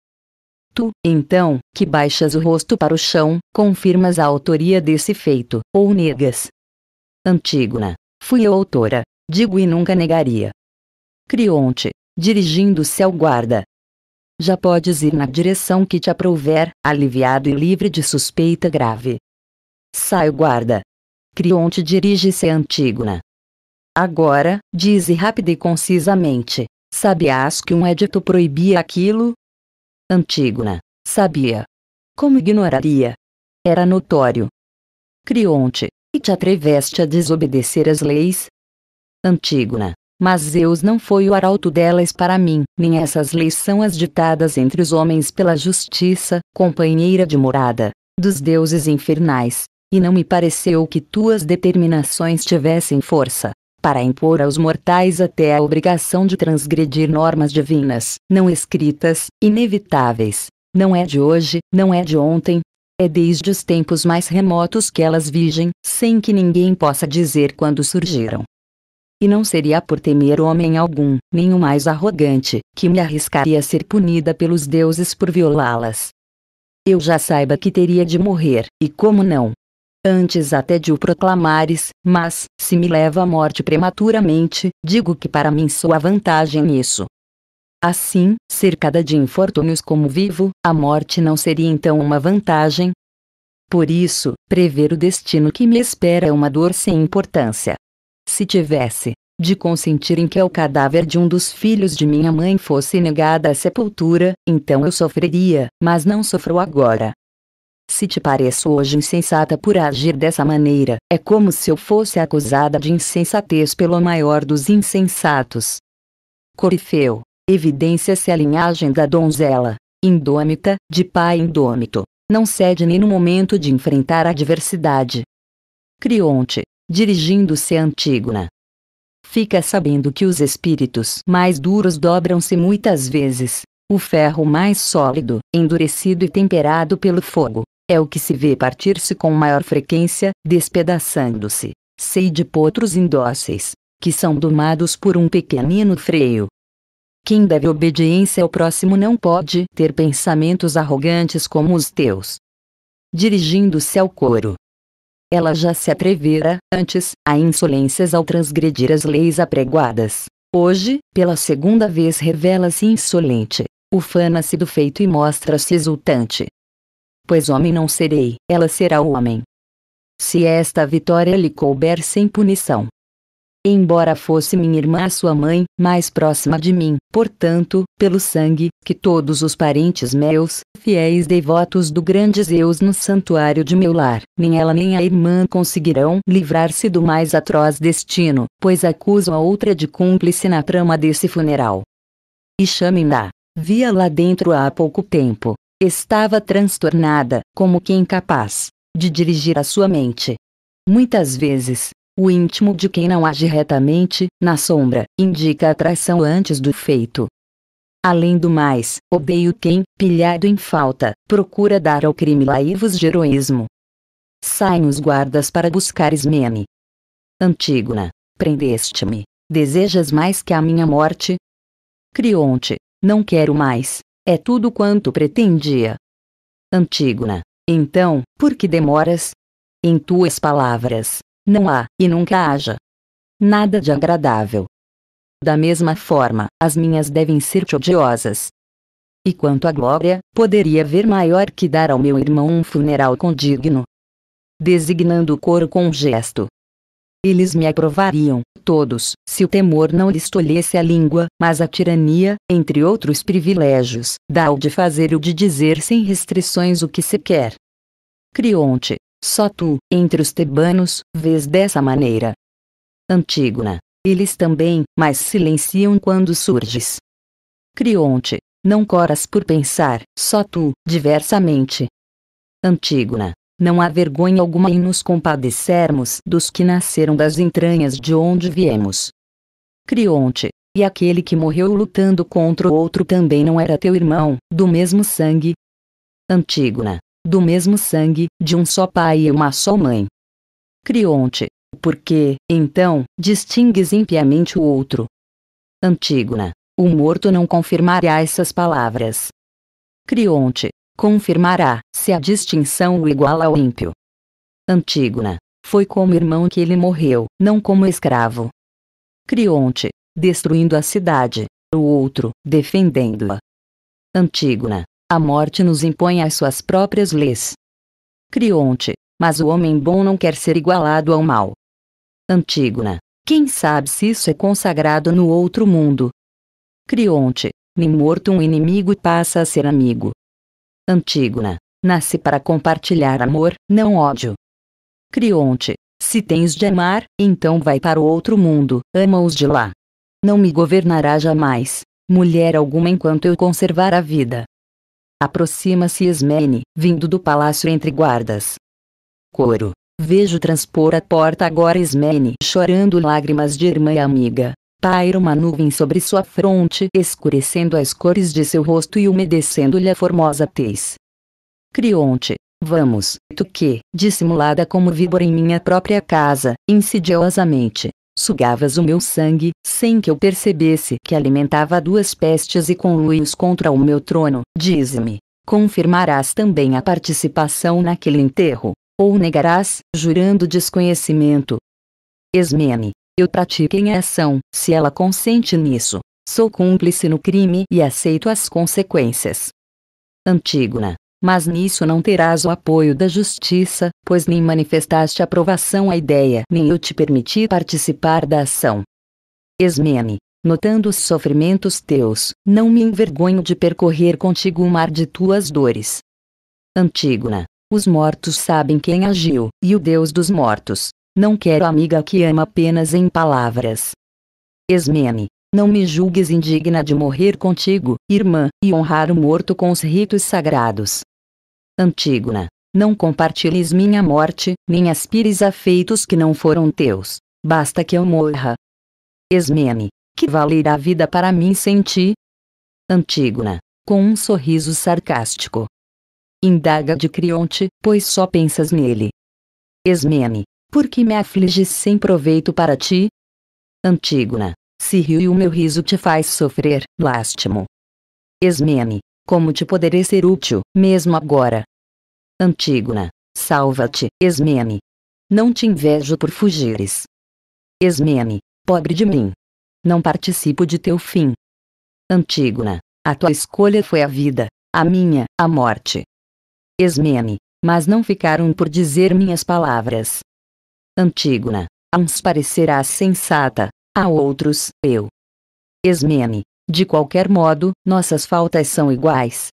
Tu, então, que baixas o rosto para o chão, confirmas a autoria desse feito, ou negas. Antígona. Fui eu autora. Digo e nunca negaria. Crionte, dirigindo-se ao guarda. Já podes ir na direção que te aprouver, aliviado e livre de suspeita grave. Sai o guarda. Crionte dirige-se a Antígona. Agora, dize rápida e concisamente, sabias que um edito proibia aquilo? Antígona, sabia. Como ignoraria? Era notório. Crionte, e te atreveste a desobedecer as leis? Antígona, mas Zeus não foi o arauto delas para mim, nem essas leis são as ditadas entre os homens pela justiça, companheira de morada, dos deuses infernais, e não me pareceu que tuas determinações tivessem força para impor aos mortais até a obrigação de transgredir normas divinas, não escritas, inevitáveis. Não é de hoje, não é de ontem, é desde os tempos mais remotos que elas vigem, sem que ninguém possa dizer quando surgiram e não seria por temer homem algum, nem o mais arrogante, que me arriscaria a ser punida pelos deuses por violá-las. Eu já saiba que teria de morrer, e como não? Antes até de o proclamares, mas, se me leva à morte prematuramente, digo que para mim sou a vantagem nisso. Assim, cercada de infortúnios como vivo, a morte não seria então uma vantagem? Por isso, prever o destino que me espera é uma dor sem importância se tivesse, de consentir em que o cadáver de um dos filhos de minha mãe fosse negada à sepultura, então eu sofreria, mas não sofro agora. Se te pareço hoje insensata por agir dessa maneira, é como se eu fosse acusada de insensatez pelo maior dos insensatos. Corifeu. Evidência-se a linhagem da donzela, indômita, de pai indômito, não cede nem no momento de enfrentar a adversidade. Crionte, dirigindo-se a Antígona. Né? Fica sabendo que os espíritos mais duros dobram-se muitas vezes. O ferro mais sólido, endurecido e temperado pelo fogo, é o que se vê partir-se com maior frequência, despedaçando-se. Sei de potros indóceis, que são domados por um pequenino freio. Quem deve obediência ao próximo não pode ter pensamentos arrogantes como os teus. Dirigindo-se ao coro, ela já se atrevera, antes, a insolências ao transgredir as leis apregoadas. Hoje, pela segunda vez revela-se insolente, ufana-se do feito e mostra-se exultante. Pois homem não serei, ela será o homem. Se esta vitória lhe couber sem punição, embora fosse minha irmã sua mãe, mais próxima de mim, portanto, pelo sangue, que todos os parentes meus, fiéis devotos do grande Zeus no santuário de meu lar, nem ela nem a irmã conseguirão livrar-se do mais atroz destino, pois acusam a outra de cúmplice na trama desse funeral. E chame-na. Via lá dentro há pouco tempo. Estava transtornada, como que incapaz de dirigir a sua mente. Muitas vezes, o íntimo de quem não age retamente, na sombra, indica a traição antes do feito. Além do mais, odeio quem, pilhado em falta, procura dar ao crime laivos de heroísmo. Saem os guardas para buscar Ismene. Antígona, prendeste-me. Desejas mais que a minha morte? Crionte, não quero mais. É tudo quanto pretendia. Antígona, então, por que demoras? Em tuas palavras, não há, e nunca haja, nada de agradável. Da mesma forma, as minhas devem ser-te odiosas. E quanto à glória, poderia haver maior que dar ao meu irmão um funeral condigno. Designando o coro com um gesto. Eles me aprovariam, todos, se o temor não lhes tolhesse a língua, mas a tirania, entre outros privilégios, dá o de fazer e o de dizer sem restrições o que se quer. Crionte, só tu, entre os tebanos, vês dessa maneira. Antígona. Eles também, mas silenciam quando surges. Crionte. Não coras por pensar, só tu, diversamente. Antígona. Não há vergonha alguma em nos compadecermos dos que nasceram das entranhas de onde viemos. Crionte. E aquele que morreu lutando contra o outro também não era teu irmão, do mesmo sangue? Antígona do mesmo sangue, de um só pai e uma só mãe. Crionte, que então, distingues impiamente o outro? Antígona, o morto não confirmará essas palavras. Crionte, confirmará, se a distinção o iguala ao ímpio. Antígona, foi como irmão que ele morreu, não como escravo. Crionte, destruindo a cidade, o outro, defendendo-a. Antígona, a morte nos impõe as suas próprias leis. Crionte, mas o homem bom não quer ser igualado ao mal. Antígona, quem sabe se isso é consagrado no outro mundo? Crionte, nem morto um inimigo passa a ser amigo. Antígona, nasce para compartilhar amor, não ódio. Crionte, se tens de amar, então vai para o outro mundo, ama-os de lá. Não me governará jamais, mulher alguma enquanto eu conservar a vida. Aproxima-se Ismene, vindo do palácio entre guardas. Coro. Vejo transpor a porta agora Ismene, chorando lágrimas de irmã e amiga. Paira uma nuvem sobre sua fronte, escurecendo as cores de seu rosto e umedecendo-lhe a formosa tez. Crionte. Vamos, tu que, dissimulada como víbora em minha própria casa, insidiosamente, Sugavas o meu sangue, sem que eu percebesse que alimentava duas pestes e conluios contra o meu trono. Diz-me: confirmarás também a participação naquele enterro, ou negarás, jurando desconhecimento. Esmene. eu pratiquei a ação, se ela consente nisso. Sou cúmplice no crime e aceito as consequências. Antígona, mas nisso não terás o apoio da justiça, pois nem manifestaste aprovação à ideia, nem eu te permiti participar da ação. Esmene, notando os sofrimentos teus, não me envergonho de percorrer contigo o mar de tuas dores. Antígona, os mortos sabem quem agiu, e o Deus dos mortos, não quero amiga que ama apenas em palavras. Esmene, não me julgues indigna de morrer contigo, irmã, e honrar o morto com os ritos sagrados. Antígona, não compartilhes minha morte, nem aspires a feitos que não foram teus. Basta que eu morra. Esmene, que valerá a vida para mim sem ti? Antígona, com um sorriso sarcástico. Indaga de Crionte, pois só pensas nele. Esmene, por que me afliges sem proveito para ti? Antígona, se rio e o meu riso te faz sofrer, lástimo. Esmene, como te poderei ser útil, mesmo agora? Antígona, salva-te, Esmene. Não te invejo por fugires. Esmene, pobre de mim. Não participo de teu fim. Antígona, a tua escolha foi a vida, a minha, a morte. Esmene, mas não ficaram por dizer minhas palavras. Antígona, a uns parecerás sensata, a outros, eu. Esmene. De qualquer modo, nossas faltas são iguais.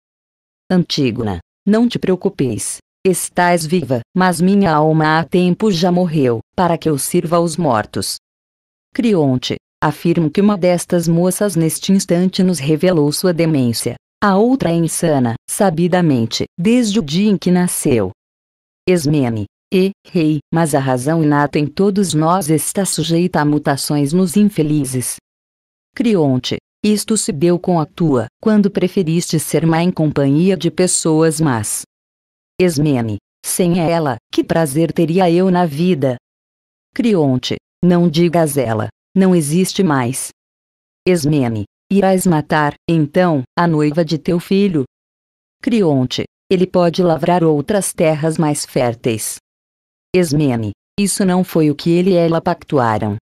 Antígona. Não te preocupeis. Estás viva, mas minha alma há tempo já morreu, para que eu sirva aos mortos. Crionte. Afirmo que uma destas moças neste instante nos revelou sua demência. A outra é insana, sabidamente, desde o dia em que nasceu. Esmene, e rei, mas a razão inata em todos nós está sujeita a mutações nos infelizes. Crionte, isto se deu com a tua, quando preferiste ser má em companhia de pessoas más. Esmene, sem ela, que prazer teria eu na vida? Crionte, não digas ela, não existe mais. Esmene, irás matar, então, a noiva de teu filho? Crionte, ele pode lavrar outras terras mais férteis. Esmene. Isso não foi o que ele e ela pactuaram.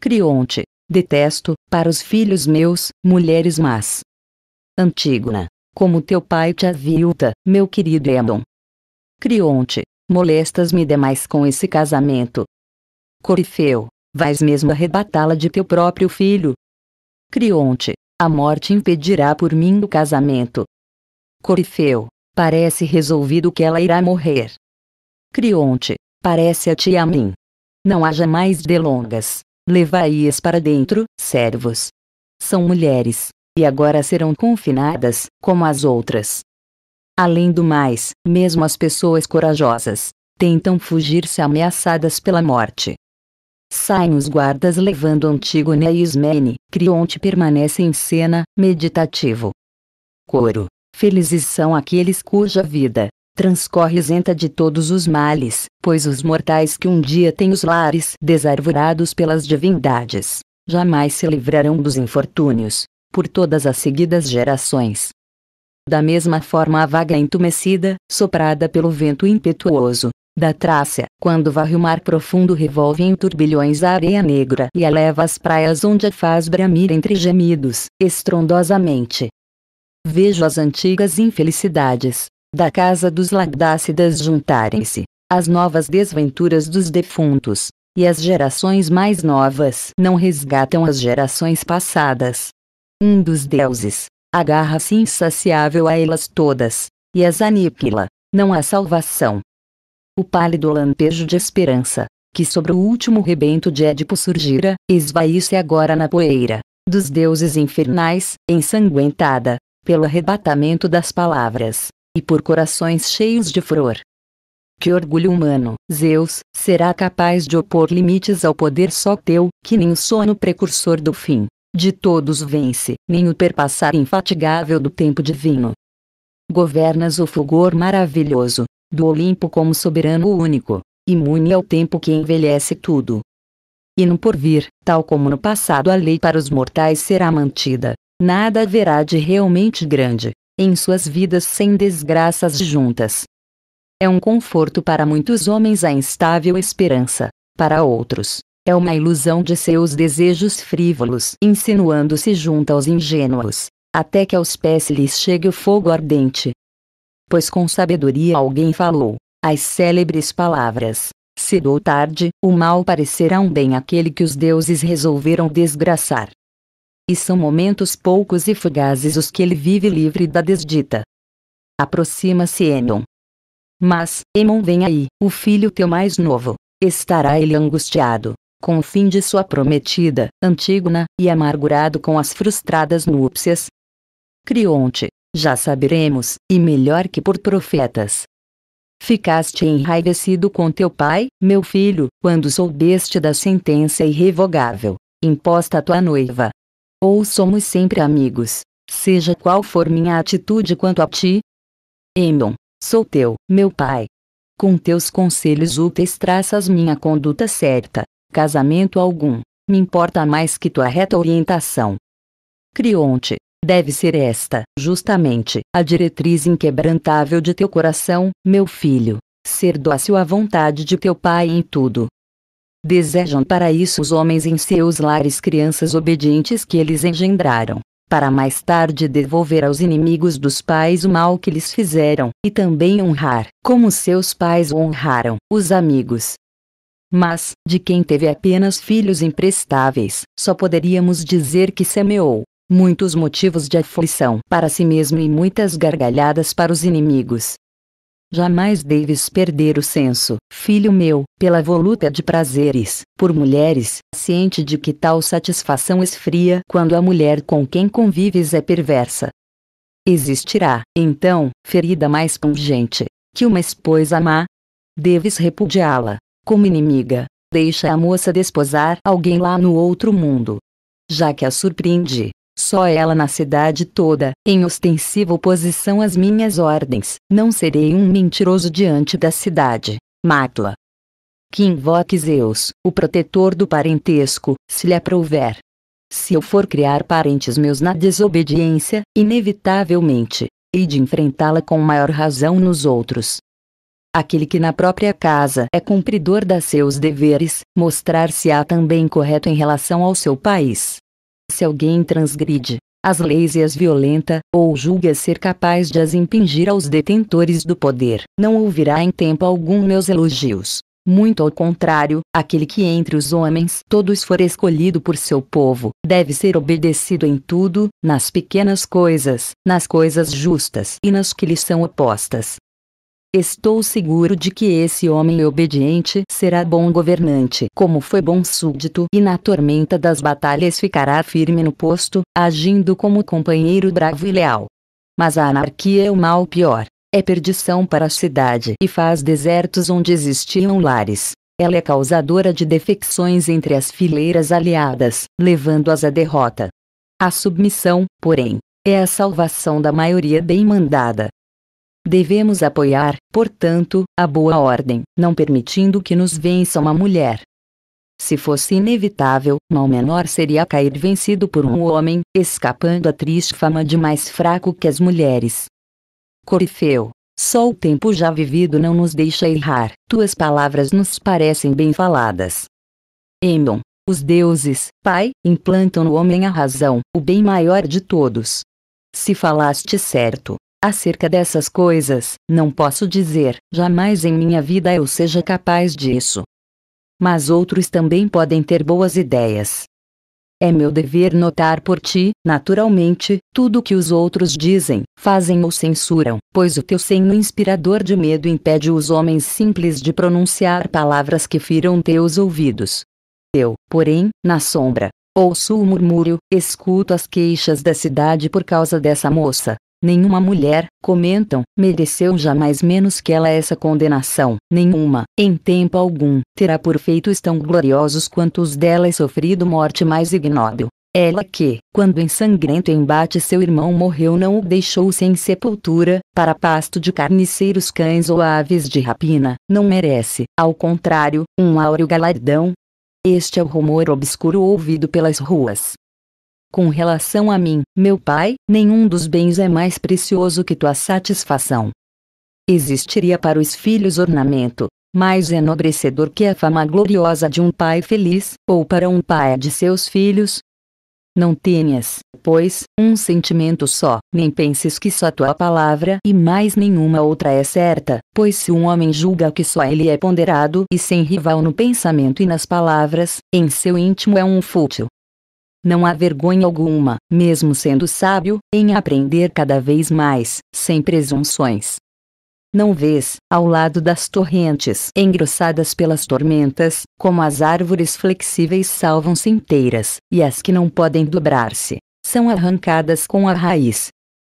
Crionte. Detesto, para os filhos meus, mulheres más. Antígona. Como teu pai te avilta, meu querido Edom. Crionte. Molestas-me demais com esse casamento. Corifeu. Vais mesmo arrebatá-la de teu próprio filho? Crionte. A morte impedirá por mim o casamento. Corifeu. Parece resolvido que ela irá morrer. Crionte, parece a e a mim. Não haja mais delongas. Levai-as para dentro, servos. São mulheres, e agora serão confinadas, como as outras. Além do mais, mesmo as pessoas corajosas tentam fugir se ameaçadas pela morte. Saem os guardas levando Antígona e Ismene, Crionte permanece em cena, meditativo. Coro. Felizes são aqueles cuja vida transcorre isenta de todos os males, pois os mortais que um dia têm os lares desarvorados pelas divindades, jamais se livrarão dos infortúnios, por todas as seguidas gerações. Da mesma forma a vaga entumecida, soprada pelo vento impetuoso, da Trácia, quando varre o mar profundo revolve em turbilhões a areia negra e eleva as praias onde a faz bramir entre gemidos, estrondosamente. Vejo as antigas infelicidades, da casa dos lagdácidas juntarem-se, as novas desventuras dos defuntos, e as gerações mais novas não resgatam as gerações passadas. Um dos deuses agarra-se insaciável a elas todas, e as aniquila, não há salvação. O pálido lampejo de esperança, que sobre o último rebento de Édipo surgira, esvaí-se agora na poeira, dos deuses infernais, ensanguentada, pelo arrebatamento das palavras e por corações cheios de furor. Que orgulho humano, Zeus, será capaz de opor limites ao poder só teu, que nem o sono precursor do fim. De todos vence, nem o perpassar infatigável do tempo divino. Governas o fulgor maravilhoso, do Olimpo como soberano único, imune ao tempo que envelhece tudo. E no porvir, tal como no passado a lei para os mortais será mantida, nada haverá de realmente grande, em suas vidas sem desgraças juntas. É um conforto para muitos homens a instável esperança, para outros, é uma ilusão de seus desejos frívolos insinuando-se junto aos ingênuos, até que aos pés lhes chegue o fogo ardente. Pois com sabedoria alguém falou, as célebres palavras: cedo ou tarde, o mal parecerá um bem aquele que os deuses resolveram desgraçar e são momentos poucos e fugazes os que ele vive livre da desdita. Aproxima-se Emon. Mas, Emon vem aí, o filho teu mais novo. Estará ele angustiado, com o fim de sua prometida, Antígona, e amargurado com as frustradas núpcias. Crionte, já saberemos, e melhor que por profetas. Ficaste enraivecido com teu pai, meu filho, quando soubeste da sentença irrevogável, imposta à tua noiva, ou somos sempre amigos, seja qual for minha atitude quanto a ti? Emon, sou teu, meu pai. Com teus conselhos úteis traças minha conduta certa, casamento algum, me importa mais que tua reta orientação. Crionte, deve ser esta, justamente, a diretriz inquebrantável de teu coração, meu filho, ser dócil à vontade de teu pai em tudo, Desejam para isso os homens em seus lares crianças obedientes que eles engendraram, para mais tarde devolver aos inimigos dos pais o mal que lhes fizeram, e também honrar, como seus pais honraram, os amigos. Mas, de quem teve apenas filhos imprestáveis, só poderíamos dizer que semeou muitos motivos de aflição para si mesmo e muitas gargalhadas para os inimigos. Jamais deves perder o senso, filho meu, pela voluta de prazeres, por mulheres, ciente de que tal satisfação esfria quando a mulher com quem convives é perversa. Existirá, então, ferida mais pungente que uma esposa má? Deves repudiá-la, como inimiga. Deixa a moça desposar alguém lá no outro mundo. Já que a surpreende, só ela na cidade toda, em ostensiva oposição às minhas ordens, não serei um mentiroso diante da cidade. Macla. Que invoque Zeus, o protetor do parentesco, se lhe aprouver. Se eu for criar parentes meus na desobediência, inevitavelmente, hei de enfrentá-la com maior razão nos outros. Aquele que na própria casa é cumpridor dos seus deveres, mostrar-se-á também correto em relação ao seu país. Se alguém transgride as leis e as violenta, ou julga ser capaz de as impingir aos detentores do poder, não ouvirá em tempo algum meus elogios. Muito ao contrário, aquele que entre os homens todos for escolhido por seu povo, deve ser obedecido em tudo, nas pequenas coisas, nas coisas justas e nas que lhe são opostas, Estou seguro de que esse homem obediente será bom governante, como foi bom súdito, e na tormenta das batalhas ficará firme no posto, agindo como companheiro bravo e leal. Mas a anarquia é o mal pior. É perdição para a cidade e faz desertos onde existiam lares. Ela é causadora de defecções entre as fileiras aliadas, levando-as à derrota. A submissão, porém, é a salvação da maioria bem mandada. Devemos apoiar, portanto, a boa ordem, não permitindo que nos vença uma mulher. Se fosse inevitável, mal menor seria cair vencido por um homem, escapando à triste fama de mais fraco que as mulheres. Corifeu. Só o tempo já vivido não nos deixa errar, tuas palavras nos parecem bem faladas. Emon. Os deuses, Pai, implantam no homem a razão, o bem maior de todos. Se falaste certo, Acerca dessas coisas, não posso dizer, jamais em minha vida eu seja capaz disso. Mas outros também podem ter boas ideias. É meu dever notar por ti, naturalmente, tudo o que os outros dizem, fazem ou censuram, pois o teu senho inspirador de medo impede os homens simples de pronunciar palavras que firam teus ouvidos. Eu, porém, na sombra, ouço o murmúrio, escuto as queixas da cidade por causa dessa moça, Nenhuma mulher, comentam, mereceu jamais menos que ela essa condenação. Nenhuma, em tempo algum, terá por feitos tão gloriosos quanto os dela e sofrido morte mais ignóbil. Ela que, quando em sangrento embate seu irmão morreu não o deixou sem sepultura, para pasto de carniceiros cães ou aves de rapina, não merece, ao contrário, um áureo galardão. Este é o rumor obscuro ouvido pelas ruas. Com relação a mim, meu pai, nenhum dos bens é mais precioso que tua satisfação. Existiria para os filhos ornamento, mais enobrecedor que a fama gloriosa de um pai feliz, ou para um pai de seus filhos? Não tenhas, pois, um sentimento só, nem penses que só tua palavra e mais nenhuma outra é certa, pois se um homem julga que só ele é ponderado e sem rival no pensamento e nas palavras, em seu íntimo é um fútil, não há vergonha alguma, mesmo sendo sábio, em aprender cada vez mais, sem presunções. Não vês, ao lado das torrentes engrossadas pelas tormentas, como as árvores flexíveis salvam-se inteiras, e as que não podem dobrar-se, são arrancadas com a raiz.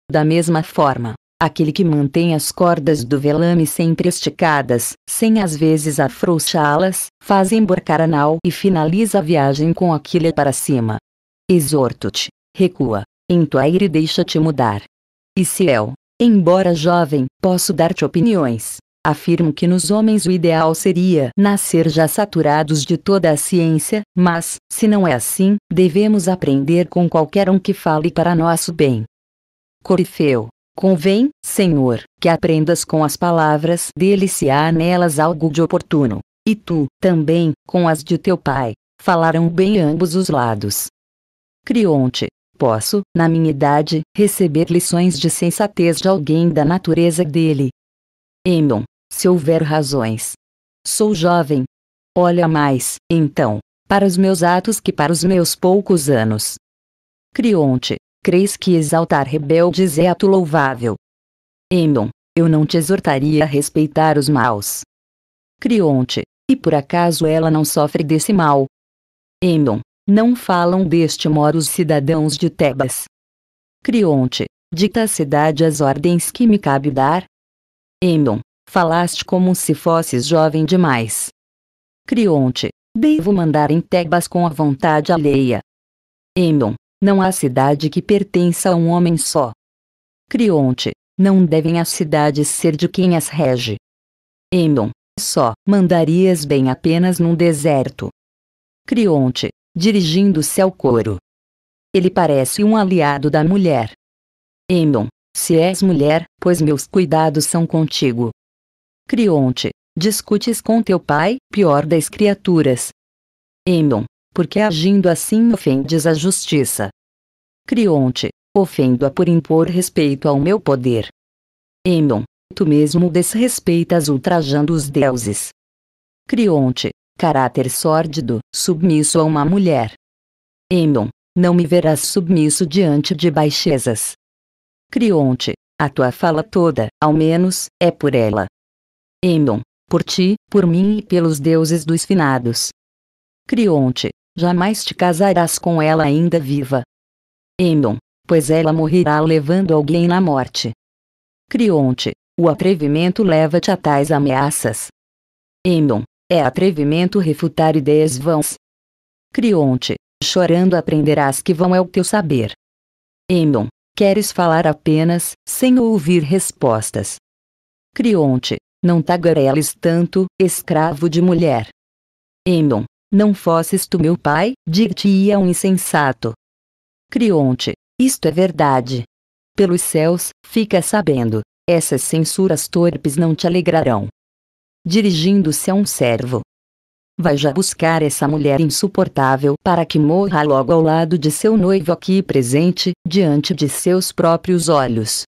Da mesma forma, aquele que mantém as cordas do velame sempre esticadas, sem às vezes afrouxá-las, faz embarcar a nau e finaliza a viagem com a quilha para cima exorto-te, recua, entoire e deixa-te mudar. E se eu, embora jovem, posso dar-te opiniões, afirmo que nos homens o ideal seria nascer já saturados de toda a ciência, mas, se não é assim, devemos aprender com qualquer um que fale para nosso bem. Corifeu. Convém, Senhor, que aprendas com as palavras dele se há nelas algo de oportuno. E tu, também, com as de teu pai, falaram bem ambos os lados. Crionte, posso, na minha idade, receber lições de sensatez de alguém da natureza dele. Emon, se houver razões. Sou jovem. Olha mais, então, para os meus atos que para os meus poucos anos. Crionte, creis que exaltar rebeldes é ato louvável. Emon, eu não te exortaria a respeitar os maus. Crionte, e por acaso ela não sofre desse mal? Emon, não falam deste modo os cidadãos de Tebas. Crionte, dita a cidade as ordens que me cabe dar? Êmion, falaste como se fosses jovem demais. Crionte, devo mandar em Tebas com a vontade alheia. Êmion, não há cidade que pertença a um homem só. Crionte, não devem as cidades ser de quem as rege. Êmion, só mandarias bem apenas num deserto. Crionte, dirigindo-se ao coro. Ele parece um aliado da mulher. Emon, se és mulher, pois meus cuidados são contigo. Crionte, discutes com teu pai, pior das criaturas. Emon, porque agindo assim ofendes a justiça. Crionte, ofendo-a por impor respeito ao meu poder. Emon, tu mesmo desrespeitas ultrajando os deuses. Crionte, caráter sórdido, submisso a uma mulher. Emon, não me verás submisso diante de baixezas. Crionte, a tua fala toda, ao menos, é por ela. Emon, por ti, por mim e pelos deuses dos finados. Crionte, jamais te casarás com ela ainda viva. Emon, pois ela morrerá levando alguém na morte. Crionte, o atrevimento leva-te a tais ameaças. Emon, é atrevimento refutar ideias vãs. Crionte, chorando aprenderás que vão é o teu saber. Emon. queres falar apenas, sem ouvir respostas. Crionte, não tagareles tanto, escravo de mulher. Emon. não fosses tu meu pai, dir-te-ia um insensato. Crionte, isto é verdade. Pelos céus, fica sabendo, essas censuras torpes não te alegrarão dirigindo-se a um servo. Vai já buscar essa mulher insuportável para que morra logo ao lado de seu noivo aqui presente, diante de seus próprios olhos.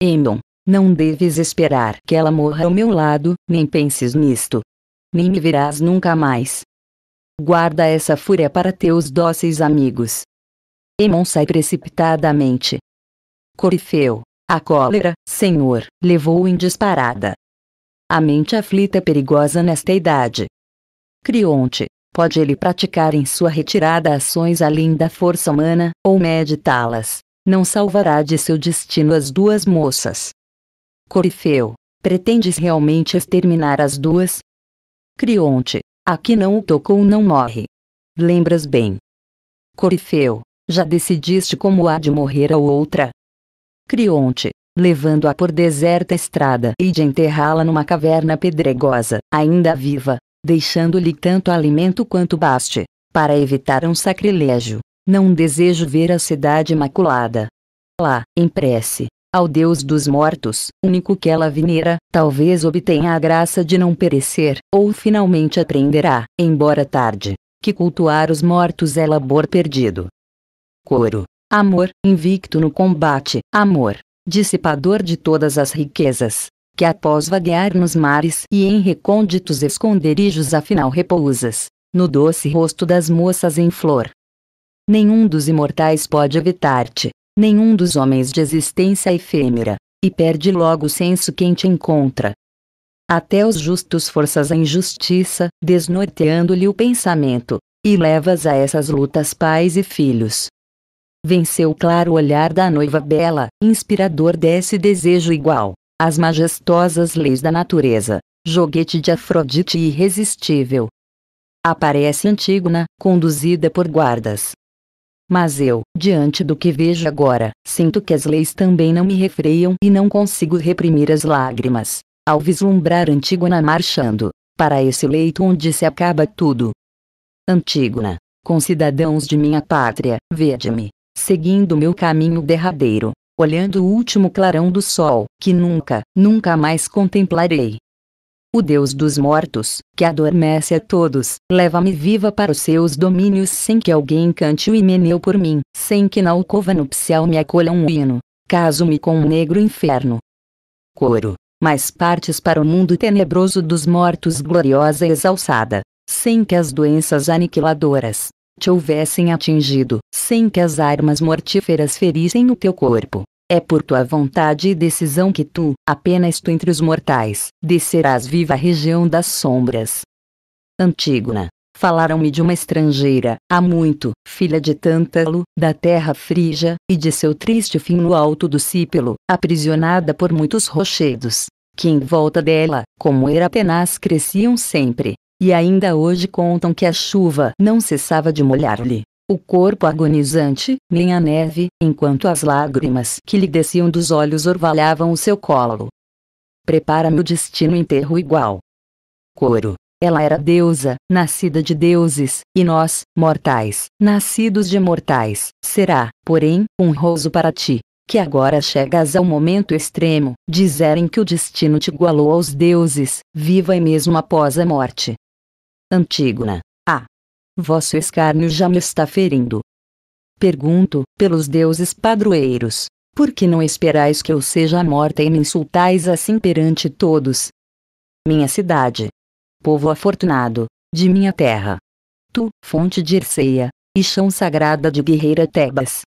Emon, não deves esperar que ela morra ao meu lado, nem penses nisto. Nem me verás nunca mais. Guarda essa fúria para teus dóceis amigos. Emon sai precipitadamente. Corifeu, a cólera, senhor, levou-o em disparada. A mente aflita é perigosa nesta idade. Crionte, pode ele praticar em sua retirada ações além da força humana, ou meditá-las, não salvará de seu destino as duas moças. Corifeu, pretendes realmente exterminar as duas? Crionte, a que não o tocou não morre. Lembras bem. Corifeu, já decidiste como há de morrer a outra? Crionte, levando-a por deserta estrada e de enterrá-la numa caverna pedregosa, ainda viva, deixando-lhe tanto alimento quanto baste, para evitar um sacrilégio. Não desejo ver a cidade imaculada. Lá, em prece, ao Deus dos mortos, único que ela venera, talvez obtenha a graça de não perecer, ou finalmente aprenderá, embora tarde, que cultuar os mortos é labor perdido. Coro. Amor, invicto no combate, amor, dissipador de todas as riquezas, que após vaguear nos mares e em recônditos esconderijos afinal repousas, no doce rosto das moças em flor. Nenhum dos imortais pode evitar-te, nenhum dos homens de existência efêmera, e perde logo o senso quem te encontra. Até os justos forças a injustiça, desnorteando-lhe o pensamento, e levas a essas lutas pais e filhos, venceu o claro olhar da noiva bela, inspirador desse desejo igual. As majestosas leis da natureza, joguete de Afrodite irresistível. Aparece Antígona, conduzida por guardas. Mas eu, diante do que vejo agora, sinto que as leis também não me refreiam e não consigo reprimir as lágrimas. Ao vislumbrar Antígona marchando, para esse leito onde se acaba tudo. Antígona, concidadãos de minha pátria, vede-me, seguindo meu caminho derradeiro, olhando o último clarão do sol, que nunca, nunca mais contemplarei. O Deus dos mortos, que adormece a todos, leva-me viva para os seus domínios sem que alguém cante o himeneu por mim, sem que na alcova nupcial me acolha um hino. Caso-me com um negro inferno. Coro. mais partes para o mundo tenebroso dos mortos gloriosa e exalçada, sem que as doenças aniquiladoras, te houvessem atingido, sem que as armas mortíferas ferissem o teu corpo. É por tua vontade e decisão que tu, apenas tu entre os mortais, descerás viva à região das sombras. Antígona. Falaram-me de uma estrangeira, há muito, filha de Tântalo, da terra frígia, e de seu triste fim no alto do Cípelo, aprisionada por muitos rochedos, que em volta dela, como era tenaz cresciam sempre, e ainda hoje contam que a chuva não cessava de molhar-lhe o corpo agonizante, nem a neve, enquanto as lágrimas que lhe desciam dos olhos orvalhavam o seu colo. Prepara-me o destino enterro igual. Coro. Ela era deusa, nascida de deuses, e nós, mortais, nascidos de mortais, será, porém, honroso para ti, que agora chegas ao momento extremo, dizerem que o destino te igualou aos deuses, viva e mesmo após a morte, Antígona, né? ah! Vosso escárnio já me está ferindo. Pergunto, pelos deuses padroeiros, por que não esperais que eu seja morta e me insultais assim perante todos? Minha cidade, povo afortunado, de minha terra. Tu, fonte de Erceia, e chão sagrada de guerreira Tebas.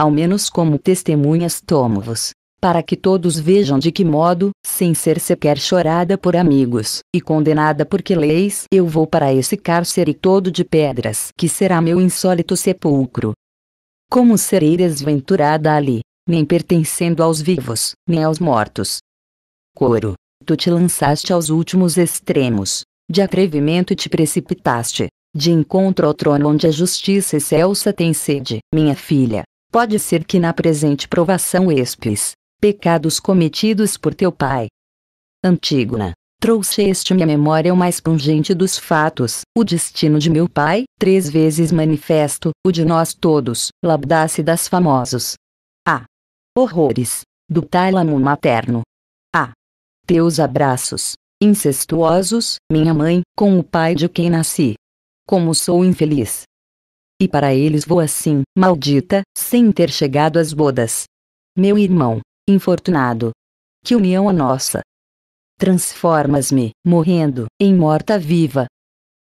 Ao menos como testemunhas tomo-vos, para que todos vejam de que modo, sem ser sequer chorada por amigos, e condenada por que leis, eu vou para esse cárcere todo de pedras, que será meu insólito sepulcro. Como serei desventurada ali, nem pertencendo aos vivos, nem aos mortos. Coro, tu te lançaste aos últimos extremos, de atrevimento te precipitaste, de encontro ao trono onde a justiça excelsa tem sede, minha filha. Pode ser que na presente provação espes, pecados cometidos por teu pai. Antígona, trouxeste-me à memória o mais pungente dos fatos, o destino de meu pai, três vezes manifesto, o de nós todos, labdace das famosos. A. Ah, horrores, do tálamo materno. A. Ah, teus abraços, incestuosos, minha mãe, com o pai de quem nasci. Como sou infeliz. E para eles vou assim, maldita, sem ter chegado às bodas. Meu irmão, infortunado. Que união a nossa! Transformas-me, morrendo, em morta-viva.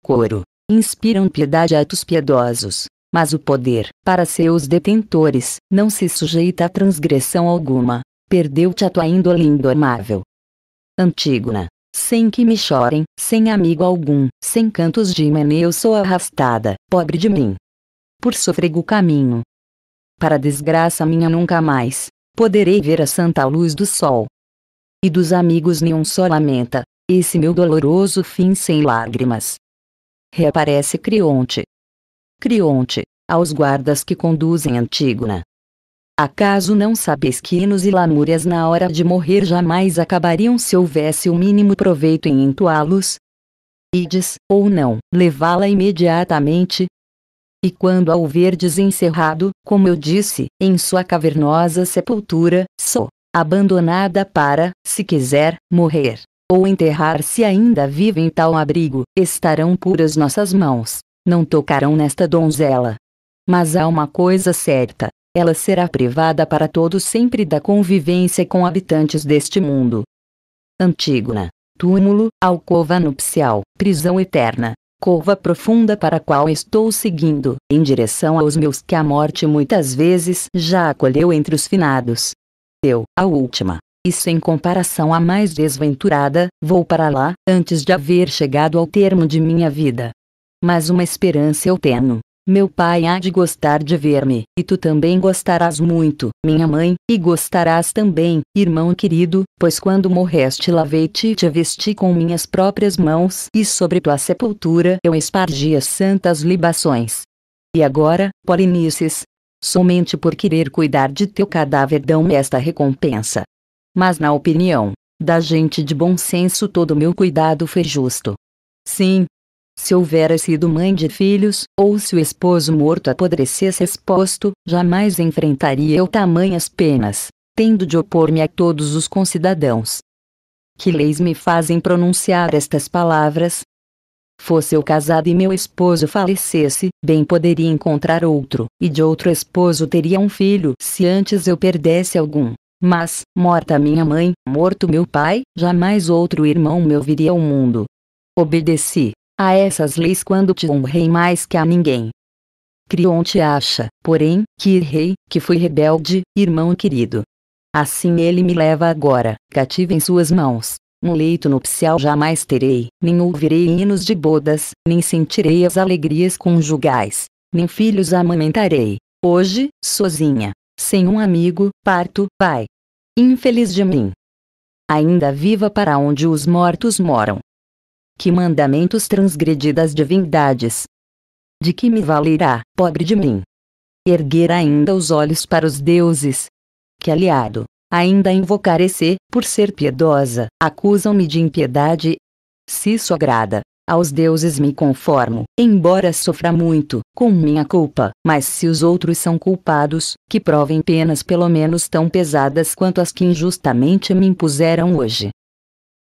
Coro. Inspiram piedade atos piedosos, mas o poder, para seus detentores, não se sujeita a transgressão alguma. Perdeu-te a tua índole indomável. Antígona. Sem que me chorem, sem amigo algum, sem cantos de meneu sou arrastada, pobre de mim. Por sofrego caminho. Para desgraça minha nunca mais, poderei ver a santa luz do sol. E dos amigos nenhum só lamenta, esse meu doloroso fim sem lágrimas. Reaparece Crionte. Crionte, aos guardas que conduzem Antígona. Acaso não sabes que hinos e lamúrias na hora de morrer jamais acabariam se houvesse o mínimo proveito em entoá-los? Ides, ou não, levá-la imediatamente, e quando a ouverdes encerrado, como eu disse, em sua cavernosa sepultura, sou abandonada para, se quiser, morrer, ou enterrar-se ainda viva em tal abrigo, estarão puras nossas mãos, não tocarão nesta donzela. Mas há uma coisa certa, ela será privada para todo sempre da convivência com habitantes deste mundo. Antígona, túmulo, alcova nupcial, prisão eterna, cova profunda para a qual estou seguindo, em direção aos meus que a morte muitas vezes já acolheu entre os finados. Eu, a última, e sem comparação a mais desventurada, vou para lá, antes de haver chegado ao termo de minha vida. Mas uma esperança eu tenho, meu pai há de gostar de ver-me, e tu também gostarás muito, minha mãe, e gostarás também, irmão querido, pois quando morreste lavei-te e te vesti com minhas próprias mãos, e sobre tua sepultura eu espargi as santas libações. E agora, Polinices, somente por querer cuidar de teu cadáver dão-me esta recompensa. Mas na opinião da gente de bom senso todo meu cuidado foi justo. Sim, se houvera sido mãe de filhos, ou se o esposo morto apodrecesse exposto, jamais enfrentaria eu tamanhas penas, tendo de opor-me a todos os concidadãos. Que leis me fazem pronunciar estas palavras? Fosse eu casado e meu esposo falecesse, bem poderia encontrar outro, e de outro esposo teria um filho, se antes eu perdesse algum. Mas, morta minha mãe, morto meu pai, jamais outro irmão meu viria ao mundo. Obedeci a essas leis quando te honrei mais que a ninguém. Crionte acha, porém, que rei, que fui rebelde, irmão querido. Assim ele me leva agora, cativo em suas mãos. Um leito nupcial jamais terei, nem ouvirei hinos de bodas, nem sentirei as alegrias conjugais, nem filhos amamentarei. Hoje, sozinha, sem um amigo, parto, pai. Infeliz de mim. Ainda viva para onde os mortos moram que mandamentos transgredidas divindades. De que me valerá, pobre de mim? Erguer ainda os olhos para os deuses. Que aliado, ainda invocar esse, por ser piedosa, acusam-me de impiedade. Se isso agrada, aos deuses me conformo, embora sofra muito, com minha culpa, mas se os outros são culpados, que provem penas pelo menos tão pesadas quanto as que injustamente me impuseram hoje.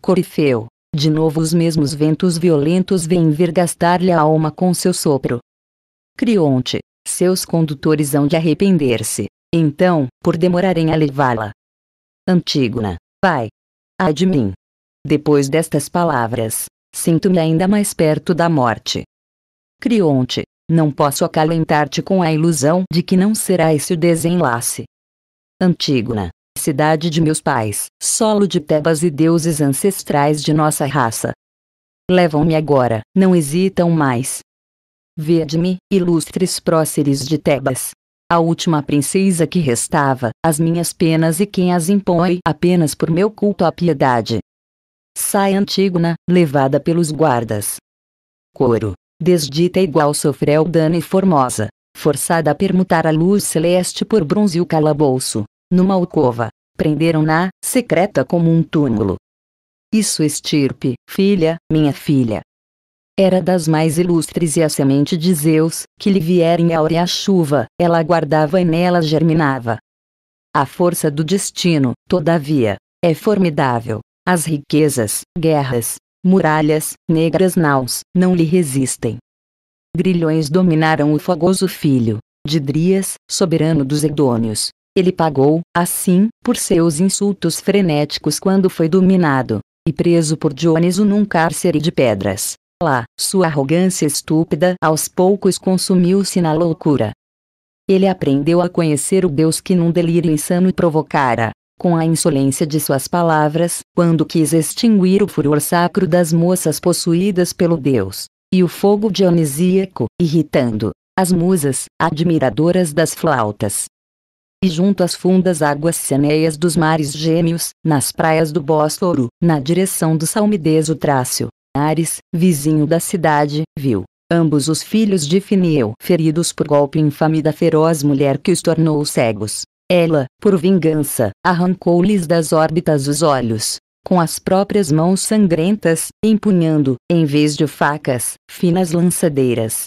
Corifeu, de novo os mesmos ventos violentos vêm vergastar-lhe a alma com seu sopro. Crionte, seus condutores hão de arrepender-se, então, por demorarem a levá-la. Antígona, pai. Ai de mim. Depois destas palavras, sinto-me ainda mais perto da morte. Crionte, não posso acalentar-te com a ilusão de que não será esse o desenlace. Antígona, cidade de meus pais, solo de Tebas e deuses ancestrais de nossa raça. Levam-me agora, não hesitam mais. Vede-me, ilustres próceres de Tebas. A última princesa que restava, as minhas penas e quem as impõe apenas por meu culto à piedade. Sai Antígona, levada pelos guardas. Coro. Desdita igual sofreu dano e formosa, forçada a permutar a luz celeste por bronze e o calabouço, numa alcova prenderam-na, secreta como um túmulo. Isso estirpe, filha, minha filha. Era das mais ilustres e a semente de Zeus, que lhe viera em áurea chuva, ela guardava e nela germinava. A força do destino, todavia, é formidável. As riquezas, guerras, muralhas, negras naus, não lhe resistem. Grilhões dominaram o fogoso filho, de Drias, soberano dos Edônios, ele pagou, assim, por seus insultos frenéticos quando foi dominado e preso por Dioniso num cárcere de pedras. Lá, sua arrogância estúpida aos poucos consumiu-se na loucura. Ele aprendeu a conhecer o Deus que num delírio insano provocara, com a insolência de suas palavras, quando quis extinguir o furor sacro das moças possuídas pelo Deus, e o fogo dionisíaco, irritando as musas, admiradoras das flautas, e junto às fundas águas saneias dos mares gêmeos, nas praias do Bósforo, na direção do Salmideso Trácio, Ares, vizinho da cidade, viu. Ambos os filhos de Finiel feridos por golpe infame da feroz mulher que os tornou cegos. Ela, por vingança, arrancou-lhes das órbitas os olhos. Com as próprias mãos sangrentas, empunhando, em vez de facas, finas lançadeiras.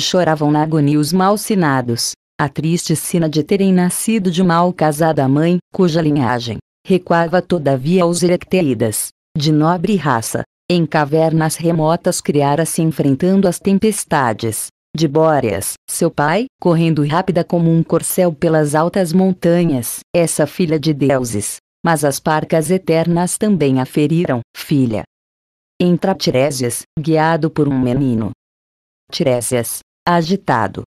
Choravam na agonia os malsinados, a triste sina de terem nascido de mal casada mãe, cuja linhagem recuava todavia aos Erecteidas, de nobre raça, em cavernas remotas criara-se enfrentando as tempestades de Bóreas. Seu pai, correndo rápida como um corcel pelas altas montanhas, essa filha de deuses, mas as parcas eternas também a feriram, filha. Entra Tiresias, guiado por um menino. Tiresias, agitado,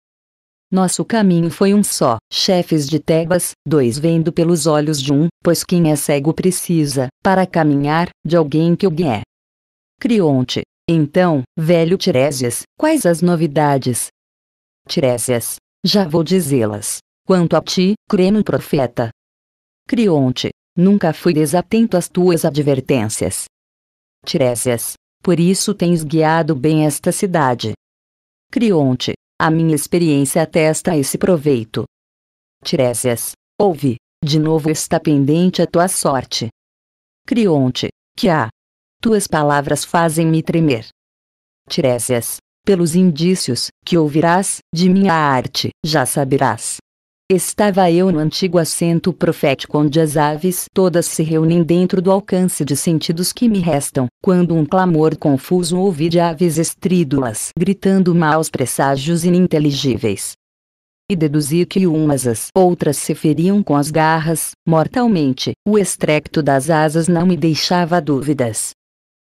nosso caminho foi um só. Chefes de Tebas, dois vendo pelos olhos de um, pois quem é cego precisa, para caminhar, de alguém que o guie. Crionte. Então, velho Tiresias, quais as novidades? Tiresias. Já vou dizê-las. Quanto a ti, crê no profeta. Crionte. Nunca fui desatento às tuas advertências. Tiresias. Por isso tens guiado bem esta cidade. Crionte a minha experiência atesta esse proveito. Tiresias, ouve, de novo está pendente a tua sorte. Crionte, que há? Tuas palavras fazem-me tremer. Tiresias, pelos indícios que ouvirás de minha arte, já saberás Estava eu no antigo assento profético onde as aves todas se reúnem dentro do alcance de sentidos que me restam, quando um clamor confuso ouvi de aves estrídulas gritando maus presságios ininteligíveis. E deduzi que umas as outras se feriam com as garras, mortalmente, o estrecto das asas não me deixava dúvidas.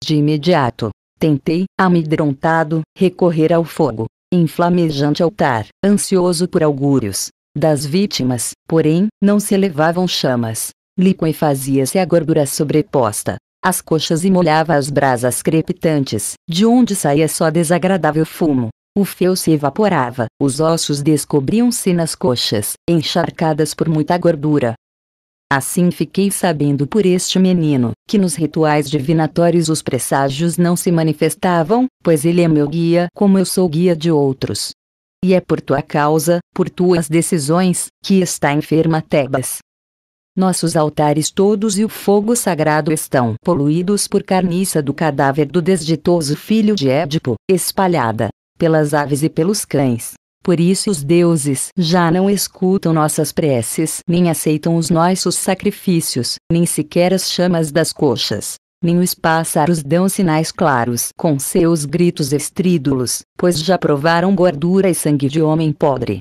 De imediato, tentei, amedrontado, recorrer ao fogo, em flamejante altar, ansioso por augúrios, das vítimas, porém, não se elevavam chamas. Líquen fazia-se a gordura sobreposta, as coxas e molhava as brasas crepitantes, de onde saía só desagradável fumo. O feu se evaporava, os ossos descobriam-se nas coxas, encharcadas por muita gordura. Assim fiquei sabendo por este menino, que nos rituais divinatórios os presságios não se manifestavam, pois ele é meu guia como eu sou guia de outros. E é por tua causa, por tuas decisões, que está enferma Tebas. Nossos altares todos e o fogo sagrado estão poluídos por carniça do cadáver do desditoso filho de Édipo, espalhada pelas aves e pelos cães. Por isso os deuses já não escutam nossas preces, nem aceitam os nossos sacrifícios, nem sequer as chamas das coxas, nem os pássaros dão sinais claros com seus gritos estrídulos, pois já provaram gordura e sangue de homem podre.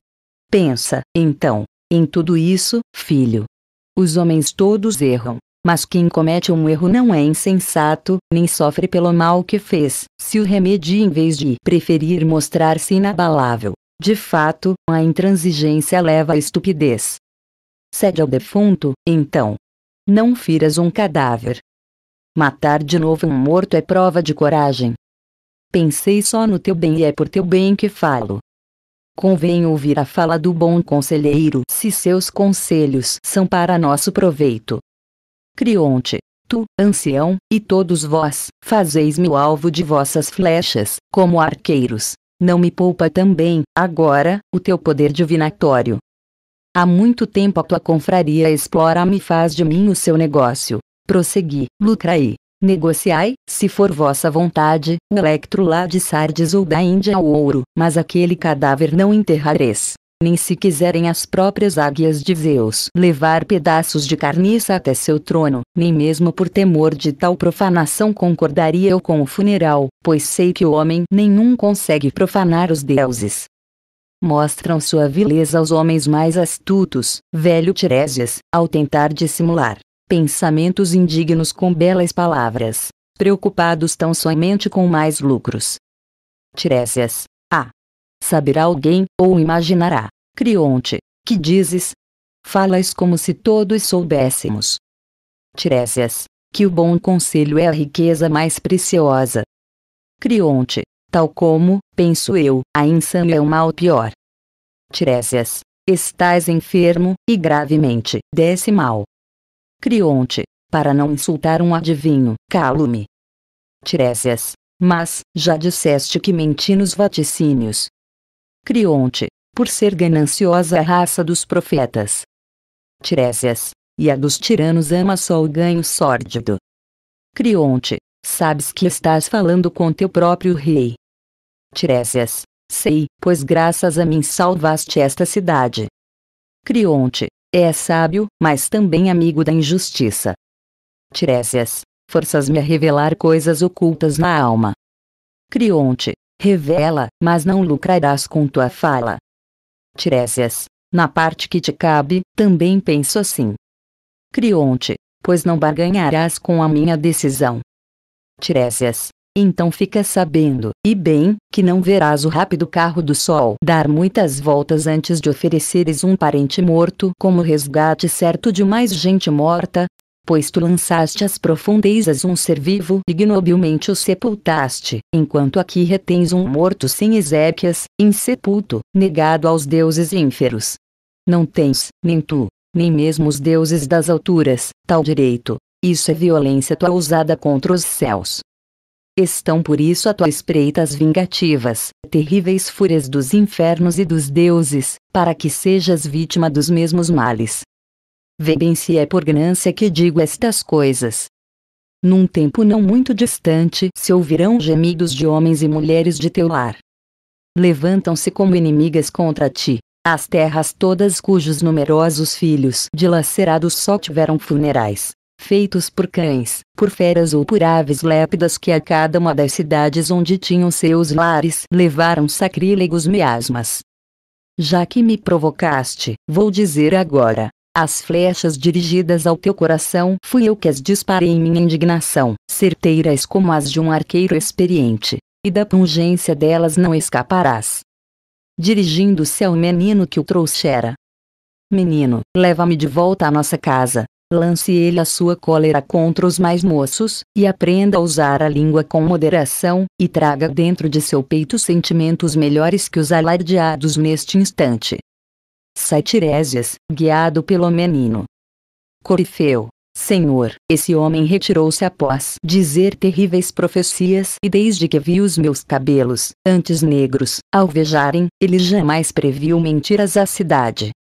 Pensa, então, em tudo isso, filho. Os homens todos erram, mas quem comete um erro não é insensato, nem sofre pelo mal que fez, se o remedia em vez de preferir mostrar-se inabalável. De fato, a intransigência leva à estupidez. Cede ao defunto, então. Não firas um cadáver, Matar de novo um morto é prova de coragem. Pensei só no teu bem e é por teu bem que falo. Convém ouvir a fala do bom conselheiro se seus conselhos são para nosso proveito. Crionte, tu, ancião, e todos vós, fazeis-me o alvo de vossas flechas, como arqueiros. Não me poupa também, agora, o teu poder divinatório. Há muito tempo a tua confraria explora-me e faz de mim o seu negócio prossegui, lucrai, negociai, se for vossa vontade, o electro lá de Sardes ou da Índia ao ouro, mas aquele cadáver não enterrareis. Nem se quiserem as próprias águias de Zeus levar pedaços de carniça até seu trono, nem mesmo por temor de tal profanação concordaria eu com o funeral, pois sei que o homem nenhum consegue profanar os deuses. Mostram sua vileza aos homens mais astutos, velho Tiresias, ao tentar dissimular pensamentos indignos com belas palavras, preocupados tão somente com mais lucros. Tiresias. A. Saberá alguém, ou imaginará, Crionte, que dizes? Falas como se todos soubéssemos. Tiresias. Que o bom conselho é a riqueza mais preciosa. Crionte. Tal como, penso eu, a insânia é o mal pior. Tiresias. Estás enfermo, e gravemente, desce mal, Crionte, para não insultar um adivinho, calo-me. Tiresias, mas, já disseste que menti nos vaticínios. Crionte, por ser gananciosa a raça dos profetas. Tiresias, e a dos tiranos ama só o ganho sórdido. Crionte, sabes que estás falando com teu próprio rei. Tiresias, sei, pois graças a mim salvaste esta cidade. Crionte, é sábio, mas também amigo da injustiça. Tiresias, forças-me a revelar coisas ocultas na alma. Crionte, revela, mas não lucrarás com tua fala. Tiresias, na parte que te cabe, também penso assim. Crionte, pois não barganharás com a minha decisão. Tiresias, então fica sabendo, e bem, que não verás o rápido carro do sol dar muitas voltas antes de ofereceres um parente morto como resgate certo de mais gente morta, pois tu lançaste às profundezas um ser vivo, ignobilmente o sepultaste, enquanto aqui retens um morto sem exéquias, insepulto, negado aos deuses ínferos. Não tens, nem tu, nem mesmo os deuses das alturas, tal direito. Isso é violência tua usada contra os céus. Estão por isso a tua espreita as vingativas, terríveis fúrias dos infernos e dos deuses, para que sejas vítima dos mesmos males. Vê bem se é por ganância que digo estas coisas. Num tempo não muito distante se ouvirão gemidos de homens e mulheres de teu lar. Levantam-se como inimigas contra ti, as terras todas cujos numerosos filhos dilacerados só tiveram funerais feitos por cães, por feras ou por aves lépidas que a cada uma das cidades onde tinham seus lares levaram sacrílegos miasmas. Já que me provocaste, vou dizer agora. As flechas dirigidas ao teu coração fui eu que as disparei em minha indignação, certeiras como as de um arqueiro experiente, e da pungência delas não escaparás. Dirigindo-se ao menino que o trouxera. Menino, leva-me de volta à nossa casa, lance ele a sua cólera contra os mais moços, e aprenda a usar a língua com moderação, e traga dentro de seu peito sentimentos melhores que os alardeados neste instante. Satirésias, guiado pelo menino. Corifeu. Senhor, esse homem retirou-se após dizer terríveis profecias, e desde que vi os meus cabelos, antes negros, alvejarem, ele jamais previu mentiras à cidade.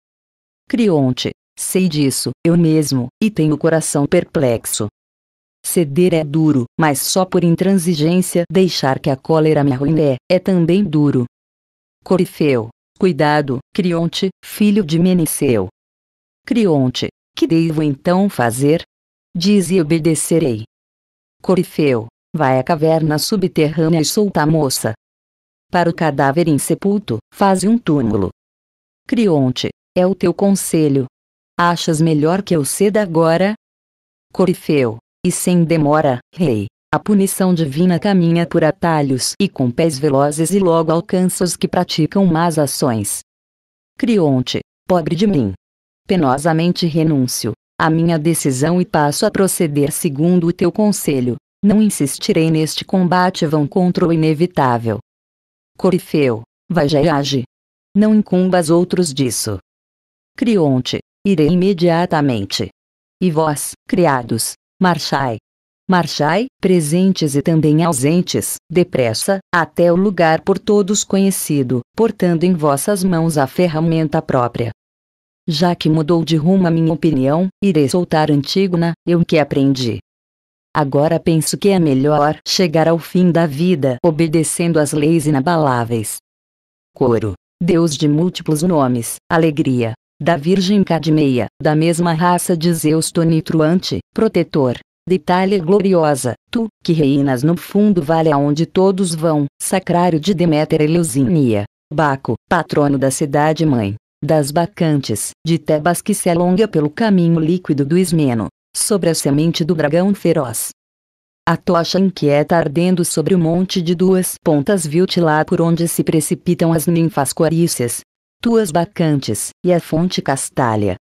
Crionte, Sei disso, eu mesmo, e tenho o coração perplexo. Ceder é duro, mas só por intransigência deixar que a cólera me arruine é, é também duro. Corifeu. Cuidado, Crionte, filho de Meniceu. Crionte, que devo então fazer? Diz e obedecerei. Corifeu. Vai à caverna subterrânea e solta a moça. Para o cadáver insepulto, faze um túmulo. Crionte, é o teu conselho, Achas melhor que eu ceda agora? Corifeu, e sem demora, rei. A punição divina caminha por atalhos e com pés velozes e logo alcança os que praticam más ações. Crionte, pobre de mim. Penosamente renuncio à minha decisão e passo a proceder segundo o teu conselho. Não insistirei neste combate vão contra o inevitável. Corifeu, vai já e age. Não incumbas outros disso. Crionte, Irei imediatamente. E vós, criados, marchai. Marchai, presentes e também ausentes, depressa, até o lugar por todos conhecido, portando em vossas mãos a ferramenta própria. Já que mudou de rumo a minha opinião, irei soltar Antígona, eu que aprendi. Agora penso que é melhor chegar ao fim da vida obedecendo às leis inabaláveis. Coro. Deus de múltiplos nomes, alegria, da Virgem Cadmeia, da mesma raça de Zeus tonitruante, protetor, de Itália gloriosa, tu, que reinas no fundo vale aonde todos vão, sacrário de Deméter Eleusinia, Baco, patrono da cidade-mãe, das bacantes, de Tebas que se alonga pelo caminho líquido do Ismeno, sobre a semente do dragão feroz. A tocha inquieta ardendo sobre o monte de duas pontas viu-te lá por onde se precipitam as ninfas coarícias, tuas bacantes, e a fonte castalha.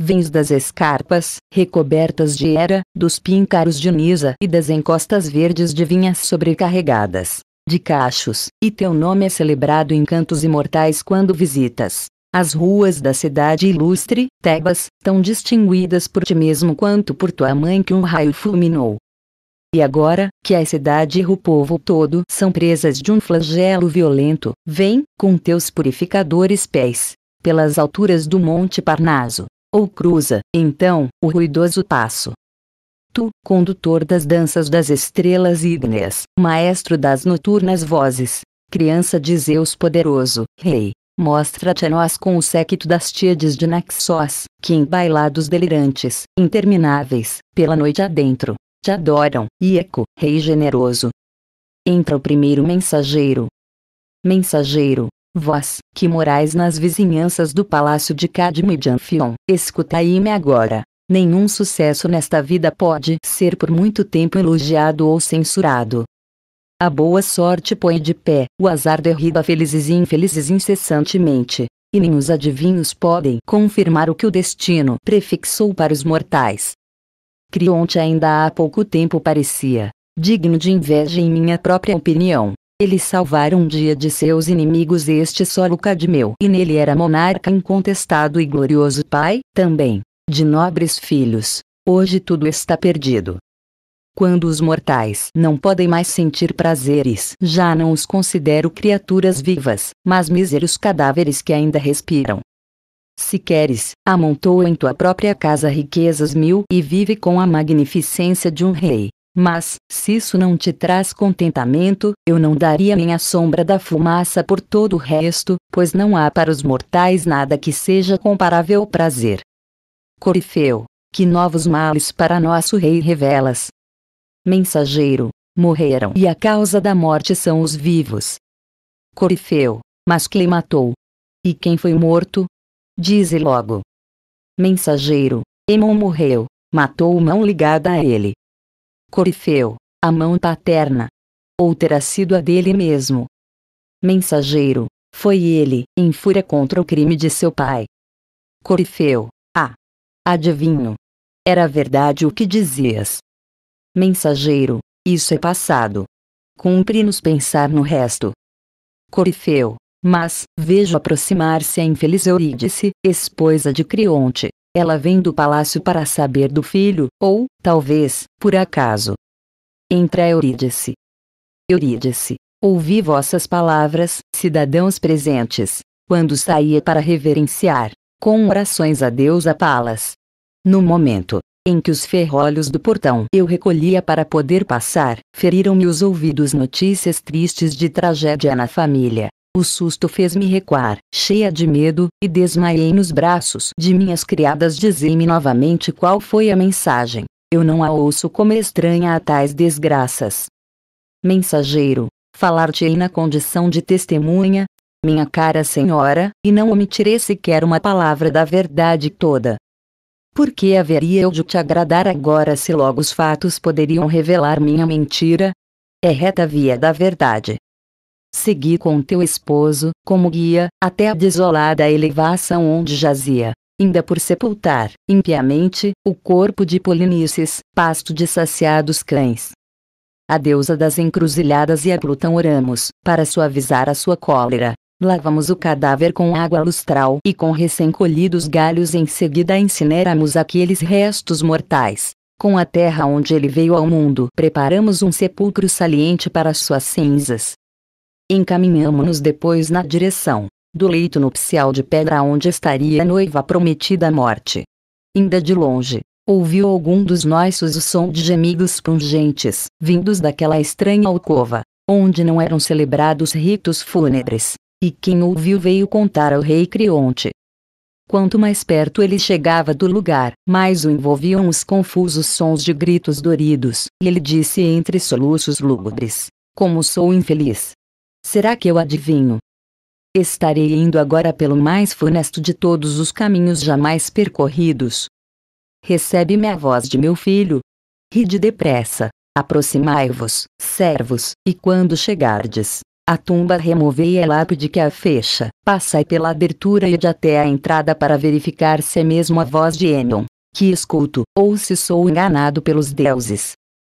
Vens das escarpas, recobertas de era, dos píncaros de Nisa e das encostas verdes de vinhas sobrecarregadas, de cachos, e teu nome é celebrado em cantos imortais quando visitas. As ruas da cidade ilustre, Tebas, tão distinguidas por ti mesmo quanto por tua mãe que um raio fulminou. E agora, que a cidade e o povo todo são presas de um flagelo violento, vem, com teus purificadores pés, pelas alturas do Monte Parnaso, ou cruza, então, o ruidoso passo. Tu, condutor das danças das estrelas ígneas, maestro das noturnas vozes, criança de Zeus poderoso, rei, Mostra-te a nós com o séquito das Tíades de Naxós, que embailados delirantes, intermináveis, pela noite adentro, te adoram, Ieco, Rei generoso. Entra o primeiro mensageiro. Mensageiro, vós, que morais nas vizinhanças do palácio de e de Anfion, escutai-me agora. Nenhum sucesso nesta vida pode ser por muito tempo elogiado ou censurado. A boa sorte põe de pé, o azar derriba felizes e infelizes incessantemente, e nem os adivinhos podem confirmar o que o destino prefixou para os mortais. Crionte ainda há pouco tempo parecia digno de inveja em minha própria opinião. Ele salvara um dia de seus inimigos este solo Cadmeu e nele era monarca incontestado e glorioso pai, também, de nobres filhos. Hoje tudo está perdido. Quando os mortais não podem mais sentir prazeres, já não os considero criaturas vivas, mas míseros cadáveres que ainda respiram. Se queres, amontoa em tua própria casa riquezas mil e vive com a magnificência de um rei. Mas, se isso não te traz contentamento, eu não daria nem a sombra da fumaça por todo o resto, pois não há para os mortais nada que seja comparável ao prazer. Corifeu, que novos males para nosso rei revelas. Mensageiro, morreram e a causa da morte são os vivos. Corifeu, mas quem matou? E quem foi morto? Dize logo. Mensageiro, Emon morreu, matou mão ligada a ele. Corifeu, a mão paterna. Ou terá sido a dele mesmo. Mensageiro, foi ele, em fúria contra o crime de seu pai. Corifeu, ah! Adivinho. Era verdade o que dizias. Mensageiro, isso é passado. Cumpre-nos pensar no resto. Corifeu, mas, vejo aproximar-se a infeliz Eurídice, esposa de Crionte. Ela vem do palácio para saber do filho, ou, talvez, por acaso. Entra Eurídice. Eurídice, ouvi vossas palavras, cidadãos presentes, quando saía é para reverenciar, com orações a Deus a Palas. No momento, em que os ferrolhos do portão eu recolhia para poder passar, feriram-me os ouvidos notícias tristes de tragédia na família, o susto fez-me recuar, cheia de medo, e desmaiei nos braços de minhas criadas. Dizei-me novamente qual foi a mensagem. Eu não a ouço como estranha a tais desgraças. Mensageiro, falar-te-ei na condição de testemunha, minha cara senhora, e não omitirei sequer uma palavra da verdade toda. Por que haveria eu de te agradar agora se logo os fatos poderiam revelar minha mentira? É reta via da verdade segui com teu esposo, como guia, até a desolada elevação onde jazia, ainda por sepultar, impiamente, o corpo de Polinices, pasto de saciados cães. A deusa das encruzilhadas e a Plutão oramos, para suavizar a sua cólera. Lavamos o cadáver com água lustral e com recém-colhidos galhos em seguida incineramos aqueles restos mortais. Com a terra onde ele veio ao mundo, preparamos um sepulcro saliente para suas cinzas. Encaminhamo-nos depois na direção do leito nupcial de pedra onde estaria a noiva prometida à morte. Ainda de longe, ouviu algum dos nossos o som de gemidos pungentes, vindos daquela estranha alcova, onde não eram celebrados ritos fúnebres, e quem ouviu veio contar ao rei Crionte. Quanto mais perto ele chegava do lugar, mais o envolviam os confusos sons de gritos doridos, e ele disse entre soluços lúgubres: Como sou infeliz! Será que eu adivinho? Estarei indo agora pelo mais funesto de todos os caminhos jamais percorridos. Recebe-me a voz de meu filho. Ride depressa, aproximai-vos, servos, e quando chegardes, a tumba removei a lápide que a fecha, passai pela abertura e de até a entrada para verificar se é mesmo a voz de Enion, que escuto, ou se sou enganado pelos deuses.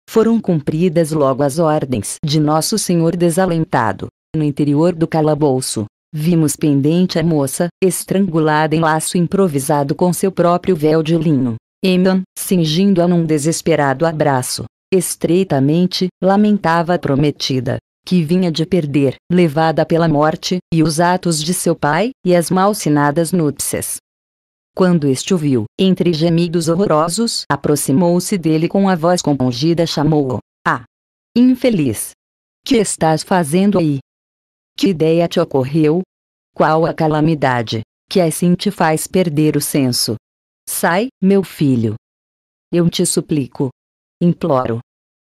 Foram cumpridas logo as ordens de Nosso Senhor desalentado, no interior do calabouço, vimos pendente a moça, estrangulada em laço improvisado com seu próprio véu de linho. Eman, cingindo-a num desesperado abraço, estreitamente, lamentava a prometida, que vinha de perder, levada pela morte, e os atos de seu pai, e as malsinadas núpcias. Quando este o viu, entre gemidos horrorosos, aproximou-se dele com a voz compungida chamou-o. Ah! Infeliz! Que estás fazendo aí? Que ideia te ocorreu? Qual a calamidade, que assim te faz perder o senso? Sai, meu filho. Eu te suplico. Imploro.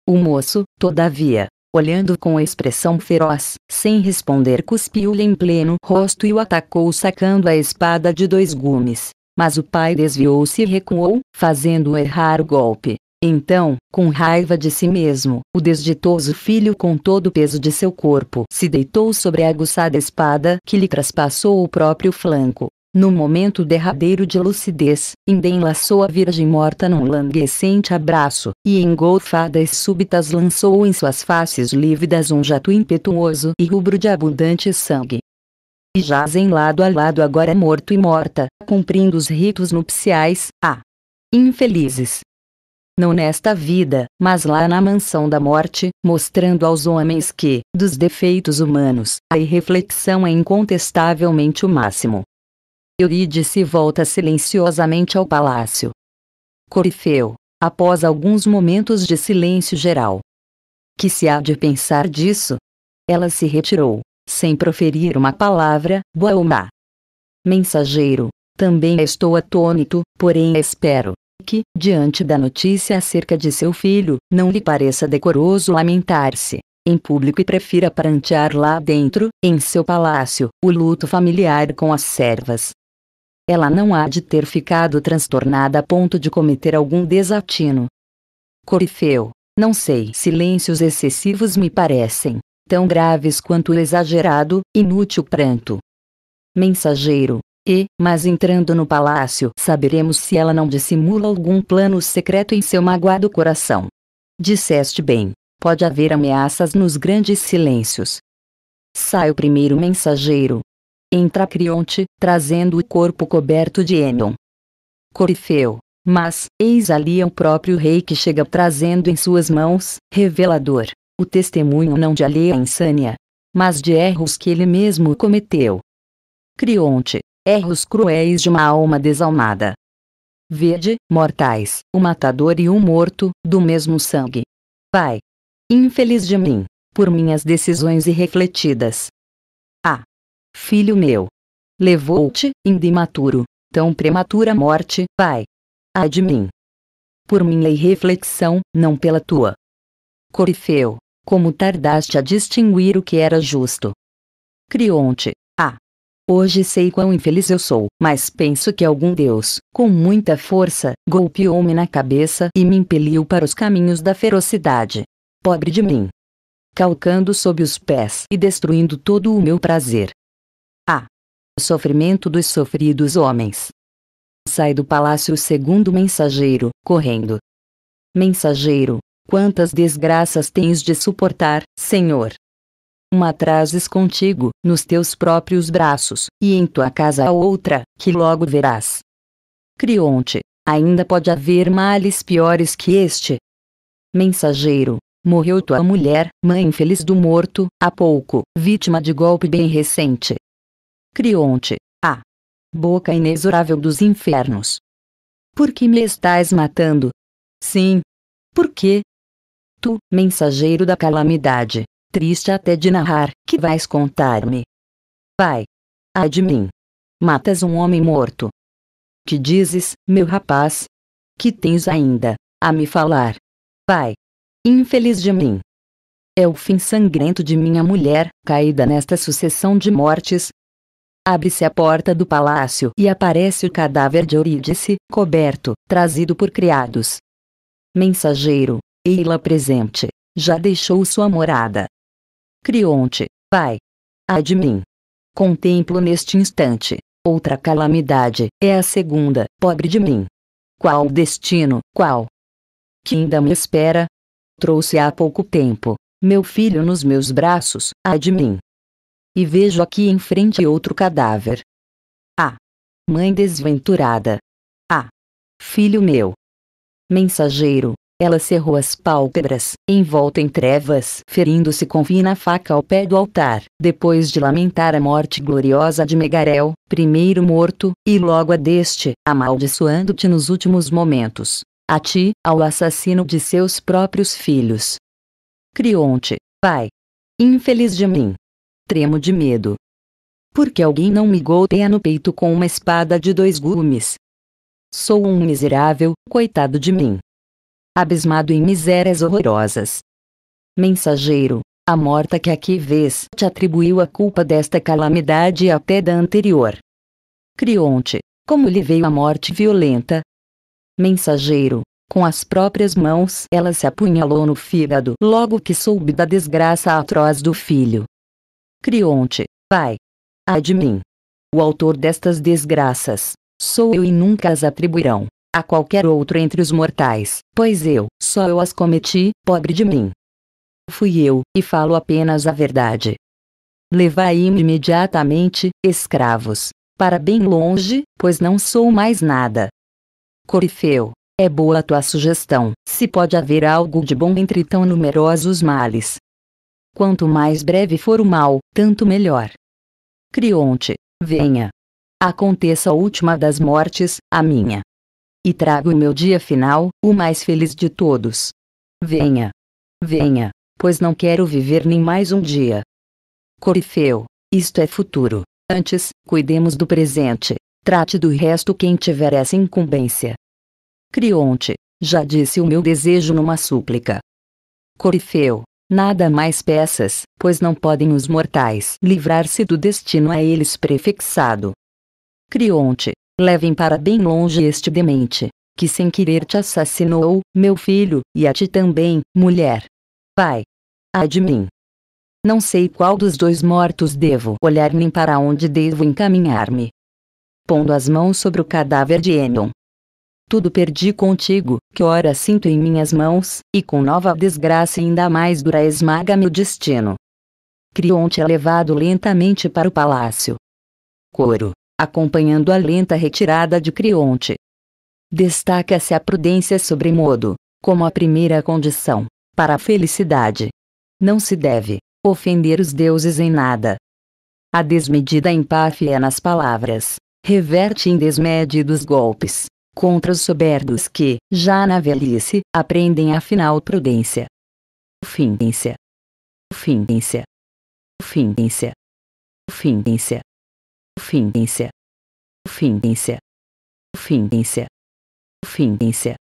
O moço, todavia, olhando com expressão feroz, sem responder, cuspiu-lhe em pleno rosto e o atacou sacando a espada de dois gumes. Mas o pai desviou-se e recuou, fazendo errar o golpe. Então, com raiva de si mesmo, o desditoso filho com todo o peso de seu corpo se deitou sobre a aguçada espada que lhe traspassou o próprio flanco. No momento derradeiro de lucidez, Inden laçou a virgem morta num languescente abraço, e engolfada e súbitas lançou em suas faces lívidas um jato impetuoso e rubro de abundante sangue. E jazem lado a lado agora morto e morta, cumprindo os ritos nupciais, a ah, infelizes, não nesta vida, mas lá na mansão da morte, mostrando aos homens que, dos defeitos humanos, a irreflexão é incontestavelmente o máximo. Eurídice volta silenciosamente ao palácio. Corifeu, após alguns momentos de silêncio geral. Que se há de pensar disso? Ela se retirou, sem proferir uma palavra, boa ou má. Mensageiro, também estou atônito, porém espero que, diante da notícia acerca de seu filho, não lhe pareça decoroso lamentar-se em público e prefira prantear lá dentro, em seu palácio, o luto familiar com as servas. Ela não há de ter ficado transtornada a ponto de cometer algum desatino. Corifeu, não sei, silêncios excessivos me parecem, tão graves quanto o exagerado, inútil pranto. Mensageiro, e, mas entrando no palácio, saberemos se ela não dissimula algum plano secreto em seu magoado coração. Disseste bem. Pode haver ameaças nos grandes silêncios. Sai o primeiro mensageiro. Entra Crionte, trazendo o corpo coberto de Enon. Corifeu. Mas, eis ali é o próprio rei que chega trazendo em suas mãos, revelador, o testemunho não de alheia insânia, mas de erros que ele mesmo cometeu. Crionte, erros cruéis de uma alma desalmada. Vede, mortais, o matador e o morto, do mesmo sangue. Pai! Infeliz de mim, por minhas decisões irrefletidas. Ah! Filho meu! Levou-te, indimaturo, tão prematura morte, Pai! Ai de mim! Por minha irreflexão, não pela tua. Corifeu, como tardaste a distinguir o que era justo. Crionte, Hoje sei quão infeliz eu sou, mas penso que algum Deus, com muita força, golpeou-me na cabeça e me impeliu para os caminhos da ferocidade. Pobre de mim! Calcando sob os pés e destruindo todo o meu prazer. Ah! O sofrimento dos sofridos homens. Sai do palácio o segundo mensageiro, correndo. Mensageiro, quantas desgraças tens de suportar, Senhor! uma trazes contigo, nos teus próprios braços, e em tua casa a outra, que logo verás. Crionte, ainda pode haver males piores que este? Mensageiro, morreu tua mulher, mãe infeliz do morto, há pouco, vítima de golpe bem recente. Crionte, ah! Boca inexorável dos infernos. Por que me estás matando? Sim. Por quê? Tu, mensageiro da calamidade, triste até de narrar, que vais contar-me. Pai! Ai de mim! Matas um homem morto. Que dizes, meu rapaz? Que tens ainda, a me falar. Pai! Infeliz de mim! É o fim sangrento de minha mulher, caída nesta sucessão de mortes. Abre-se a porta do palácio e aparece o cadáver de Eurídice, coberto, trazido por criados. Mensageiro, Eila presente, já deixou sua morada. Crionte, vai. Admin. de mim. Contemplo neste instante. Outra calamidade, é a segunda, pobre de mim. Qual destino, qual? Que ainda me espera? Trouxe há pouco tempo, meu filho nos meus braços, admin. de mim. E vejo aqui em frente outro cadáver. Ah! Mãe desventurada! Ah! Filho meu! Mensageiro, ela cerrou as pálpebras, envolta em trevas, ferindo-se com fina faca ao pé do altar, depois de lamentar a morte gloriosa de Megarel, primeiro morto, e logo a deste, amaldiçoando-te nos últimos momentos. A ti, ao assassino de seus próprios filhos. Crionte, pai. Infeliz de mim. Tremo de medo. Porque alguém não me golpeia no peito com uma espada de dois gumes. Sou um miserável, coitado de mim abismado em misérias horrorosas. Mensageiro, a morta que aqui vês te atribuiu a culpa desta calamidade e até da anterior. Crionte, como lhe veio a morte violenta? Mensageiro, com as próprias mãos ela se apunhalou no fígado logo que soube da desgraça atroz do filho. Crionte, pai. Ai de mim. O autor destas desgraças, sou eu e nunca as atribuirão a qualquer outro entre os mortais, pois eu, só eu as cometi, pobre de mim. Fui eu, e falo apenas a verdade. Levai-me imediatamente, escravos, para bem longe, pois não sou mais nada. Corifeu, é boa a tua sugestão, se pode haver algo de bom entre tão numerosos males. Quanto mais breve for o mal, tanto melhor. Crionte, venha. Aconteça a última das mortes, a minha e trago o meu dia final, o mais feliz de todos. Venha. Venha, pois não quero viver nem mais um dia. Corifeu, isto é futuro. Antes, cuidemos do presente. Trate do resto quem tiver essa incumbência. Crionte, já disse o meu desejo numa súplica. Corifeu, nada mais peças, pois não podem os mortais livrar-se do destino a eles prefixado. Crionte, Levem para bem longe este demente, que sem querer te assassinou, meu filho, e a ti também, mulher. Vai! Ai de mim! Não sei qual dos dois mortos devo olhar nem para onde devo encaminhar-me. Pondo as mãos sobre o cadáver de Enon. Tudo perdi contigo, que ora sinto em minhas mãos, e com nova desgraça ainda mais dura esmaga meu destino. Crionte é levado lentamente para o palácio. Coro acompanhando a lenta retirada de Crionte. Destaca-se a prudência sobremodo, como a primeira condição, para a felicidade. Não se deve ofender os deuses em nada. A desmedida empáfia nas palavras reverte em desmedidos golpes contra os soberbos que, já na velhice, aprendem afinal prudência. Findência. Findência. Findência. Findência ofindência ofindência ofindência ofindência